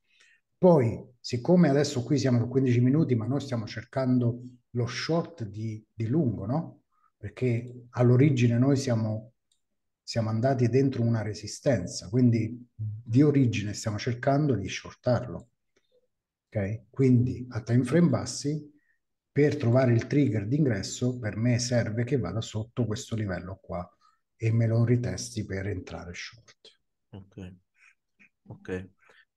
Poi, siccome adesso qui siamo su 15 minuti, ma noi stiamo cercando lo short di, di lungo, no? Perché all'origine noi siamo siamo andati dentro una resistenza, quindi di origine stiamo cercando di shortarlo. Okay? Quindi a time frame bassi, per trovare il trigger d'ingresso, per me serve che vada sotto questo livello qua e me lo ritesti per entrare short. Ok, ok.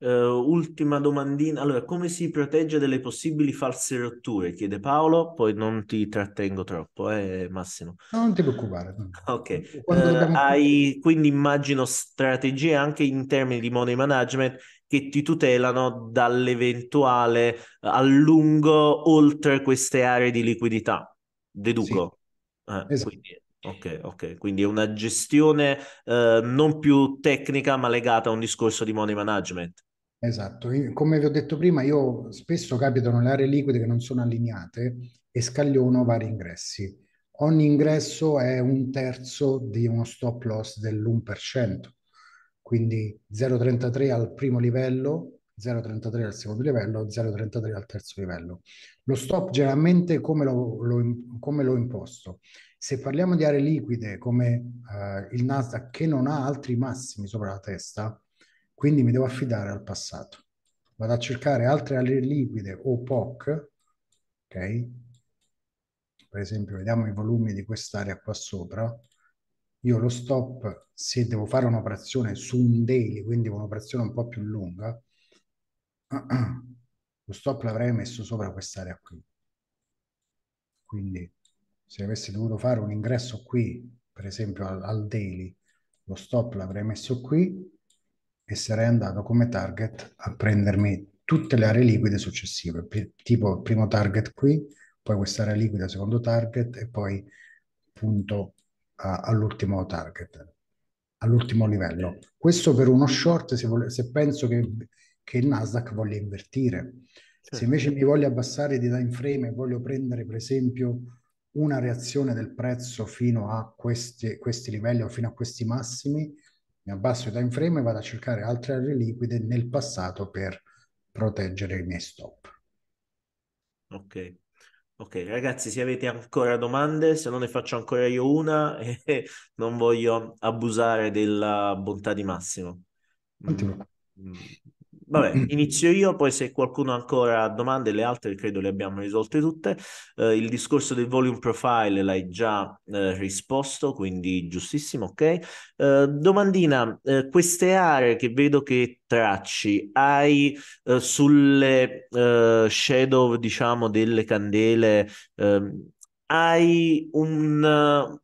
Uh, ultima domandina, allora come si protegge dalle possibili false rotture? Chiede Paolo, poi non ti trattengo troppo, eh, Massimo. non ti preoccupare. Ok, uh, eh, abbiamo... hai quindi immagino strategie anche in termini di money management che ti tutelano dall'eventuale eh, allungo oltre queste aree di liquidità, deduco. Sì. Eh, esatto. quindi... Ok, ok, quindi è una gestione eh, non più tecnica ma legata a un discorso di money management. Esatto, come vi ho detto prima, io spesso capitano le aree liquide che non sono allineate e scagliono vari ingressi. Ogni ingresso è un terzo di uno stop loss dell'1%, quindi 0,33 al primo livello, 0,33 al secondo livello, 0,33 al terzo livello. Lo stop generalmente come lo, lo- come l'ho imposto? Se parliamo di aree liquide come eh, il Nasdaq che non ha altri massimi sopra la testa, quindi mi devo affidare al passato. Vado a cercare altre aree liquide o POC, ok? Per esempio, vediamo i volumi di quest'area qua sopra. Io lo stop, se devo fare un'operazione su un daily, quindi un'operazione un po' più lunga, lo stop l'avrei messo sopra quest'area qui. Quindi se avessi dovuto fare un ingresso qui, per esempio al, al daily, lo stop l'avrei messo qui e sarei andato come target a prendermi tutte le aree liquide successive, p- tipo primo target qui, poi quest'area liquida, secondo target e poi punto a- all'ultimo target, all'ultimo livello. Questo per uno short se, vole- se penso che, che il Nasdaq voglia invertire. Certo. Se invece mi voglio abbassare di time frame e voglio prendere per esempio una reazione del prezzo fino a questi, questi livelli o fino a questi massimi, mi abbasso i time frame e vado a cercare altre aree liquide nel passato per proteggere i miei stop. Ok. Ok, ragazzi, se avete ancora domande, se non ne faccio ancora io una e non voglio abusare della bontà di Massimo. Non ti mm. preoccupare. Mm. Vabbè, mm. inizio io, poi se qualcuno ancora ha domande, le altre credo le abbiamo risolte tutte. Eh, il discorso del volume profile l'hai già eh, risposto, quindi giustissimo, ok. Eh, domandina, eh, queste aree che vedo che tracci, hai eh, sulle eh, shadow, diciamo, delle candele, ehm, hai un,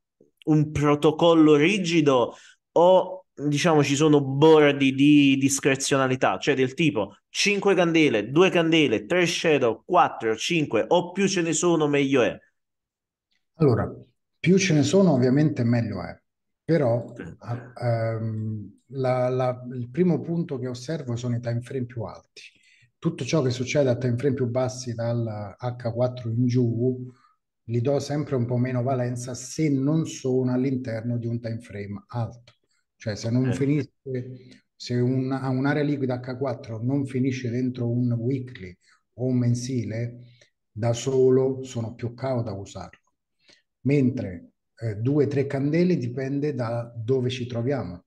un protocollo rigido o diciamo ci sono bordi di discrezionalità, cioè del tipo 5 candele, 2 candele, 3 shadow, 4, 5 o più ce ne sono meglio è. Allora, più ce ne sono ovviamente meglio è, però ehm, la, la, il primo punto che osservo sono i time frame più alti. Tutto ciò che succede a time frame più bassi dal H4 in giù gli do sempre un po' meno valenza se non sono all'interno di un time frame alto cioè se non eh. finisce, se un, un'area liquida H4 non finisce dentro un weekly o un mensile, da solo sono più cauto a usarlo. Mentre eh, due o tre candele dipende da dove ci troviamo.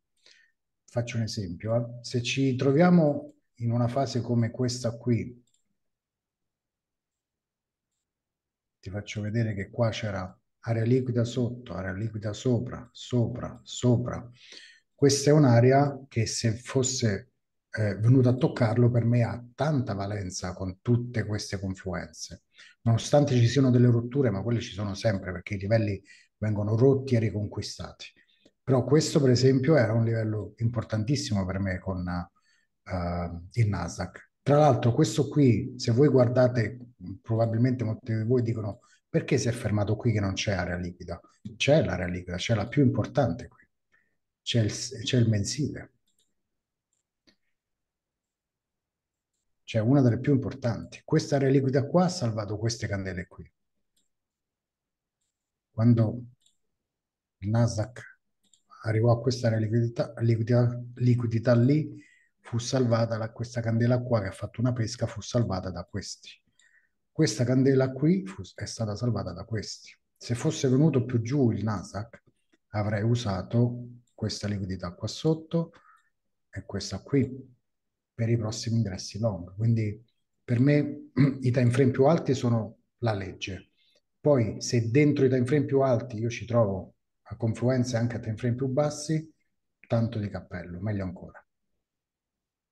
Faccio un esempio, eh. se ci troviamo in una fase come questa qui, ti faccio vedere che qua c'era aria liquida sotto, aria liquida sopra, sopra, sopra questa è un'area che se fosse eh, venuta a toccarlo per me ha tanta valenza con tutte queste confluenze. Nonostante ci siano delle rotture, ma quelle ci sono sempre perché i livelli vengono rotti e riconquistati. Però questo per esempio era un livello importantissimo per me con uh, il Nasdaq. Tra l'altro questo qui, se voi guardate, probabilmente molti di voi dicono perché si è fermato qui che non c'è area liquida? C'è l'area liquida, c'è la più importante qui c'è il, il, mensile. Cioè una delle più importanti. Questa reliquida qua ha salvato queste candele qui. Quando il Nasdaq arrivò a questa liquidità, liquidità, liquidità lì, fu salvata da questa candela qua che ha fatto una pesca, fu salvata da questi. Questa candela qui fu, è stata salvata da questi. Se fosse venuto più giù il Nasdaq, avrei usato questa liquidità qua sotto e questa qui per i prossimi ingressi long. Quindi per me i time frame più alti sono la legge. Poi se dentro i time frame più alti io ci trovo a confluenza anche a time frame più bassi, tanto di cappello, meglio ancora.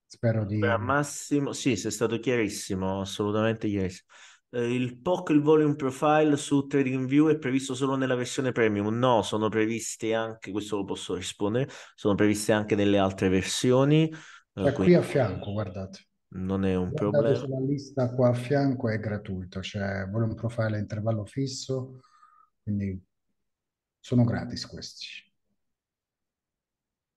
Spero di... Beh, Massimo, sì, sei stato chiarissimo, assolutamente chiarissimo eh, il POC, il volume profile su TradingView è previsto solo nella versione premium? No, sono previste anche, questo lo posso rispondere, sono previste anche nelle altre versioni. Eh, è cioè, qui a fianco, guardate. Non è un guardate problema. La lista qua a fianco è gratuita, cioè volume profile a intervallo fisso, quindi sono gratis questi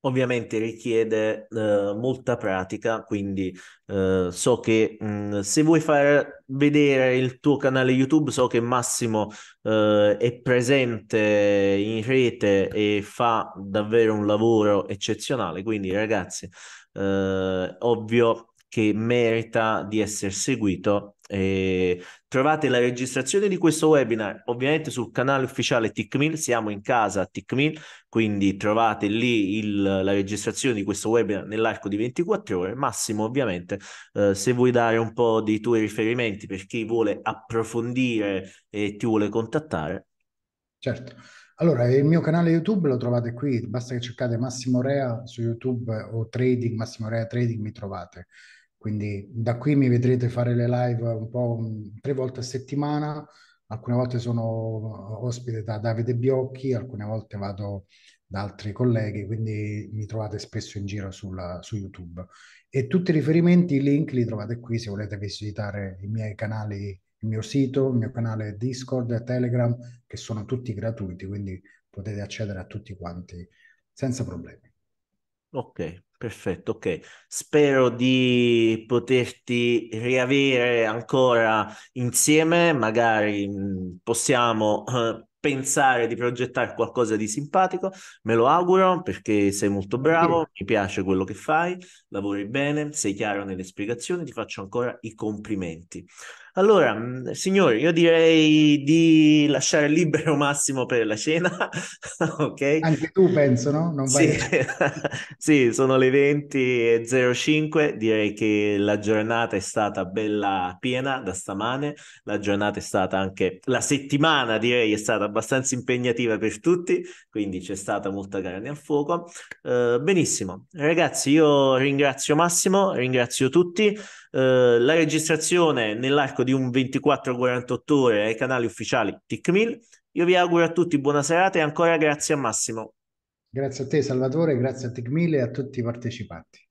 ovviamente richiede eh, molta pratica, quindi eh, so che mh, mm, se vuoi far vedere il tuo canale YouTube, so che Massimo eh, è presente in rete e fa davvero un lavoro eccezionale, quindi ragazzi, eh, ovvio che merita di essere seguito e Trovate la registrazione di questo webinar ovviamente sul canale ufficiale TICMIL, siamo in casa a TICMIL, quindi trovate lì il, la registrazione di questo webinar nell'arco di 24 ore. Massimo, ovviamente, eh, se vuoi dare un po' dei tuoi riferimenti per chi vuole approfondire e ti vuole contattare. Certo. Allora, il mio canale YouTube lo trovate qui, basta che cercate Massimo Rea su YouTube o Trading, Massimo Rea Trading, mi trovate. Quindi da qui mi vedrete fare le live un po' tre volte a settimana. Alcune volte sono ospite da Davide Biocchi, alcune volte vado da altri colleghi, quindi mi trovate spesso in giro sulla, su YouTube. E tutti i riferimenti, i link li trovate qui se volete visitare i miei canali il mio sito, il mio canale Discord, Telegram, che sono tutti gratuiti, quindi potete accedere a tutti quanti senza problemi. Ok, Perfetto, ok. Spero di poterti riavere ancora insieme, magari mm, possiamo eh, pensare di progettare qualcosa di simpatico, me lo auguro perché sei molto bravo, sì. mi piace quello che fai, lavori bene, sei chiaro nelle spiegazioni, ti faccio ancora i complimenti. Allora, mm, signori, io direi di lasciare libero Massimo per la cena, ok? Anche tu penso, no? Non vai sì. sì, sono le 20.05, direi che la giornata è stata bella piena da stamane, la giornata è stata anche, la settimana direi è stata abbastanza impegnativa per tutti, quindi c'è stata molta carne al fuoco. Uh, benissimo, ragazzi, io ringrazio Massimo, ringrazio tutti. Eh, la registrazione nell'arco di un 24-48 ore ai canali ufficiali TICMIL. Io vi auguro a tutti buona serata e ancora grazie a Massimo. Grazie a te Salvatore, grazie a TICMIL e a tutti i partecipanti.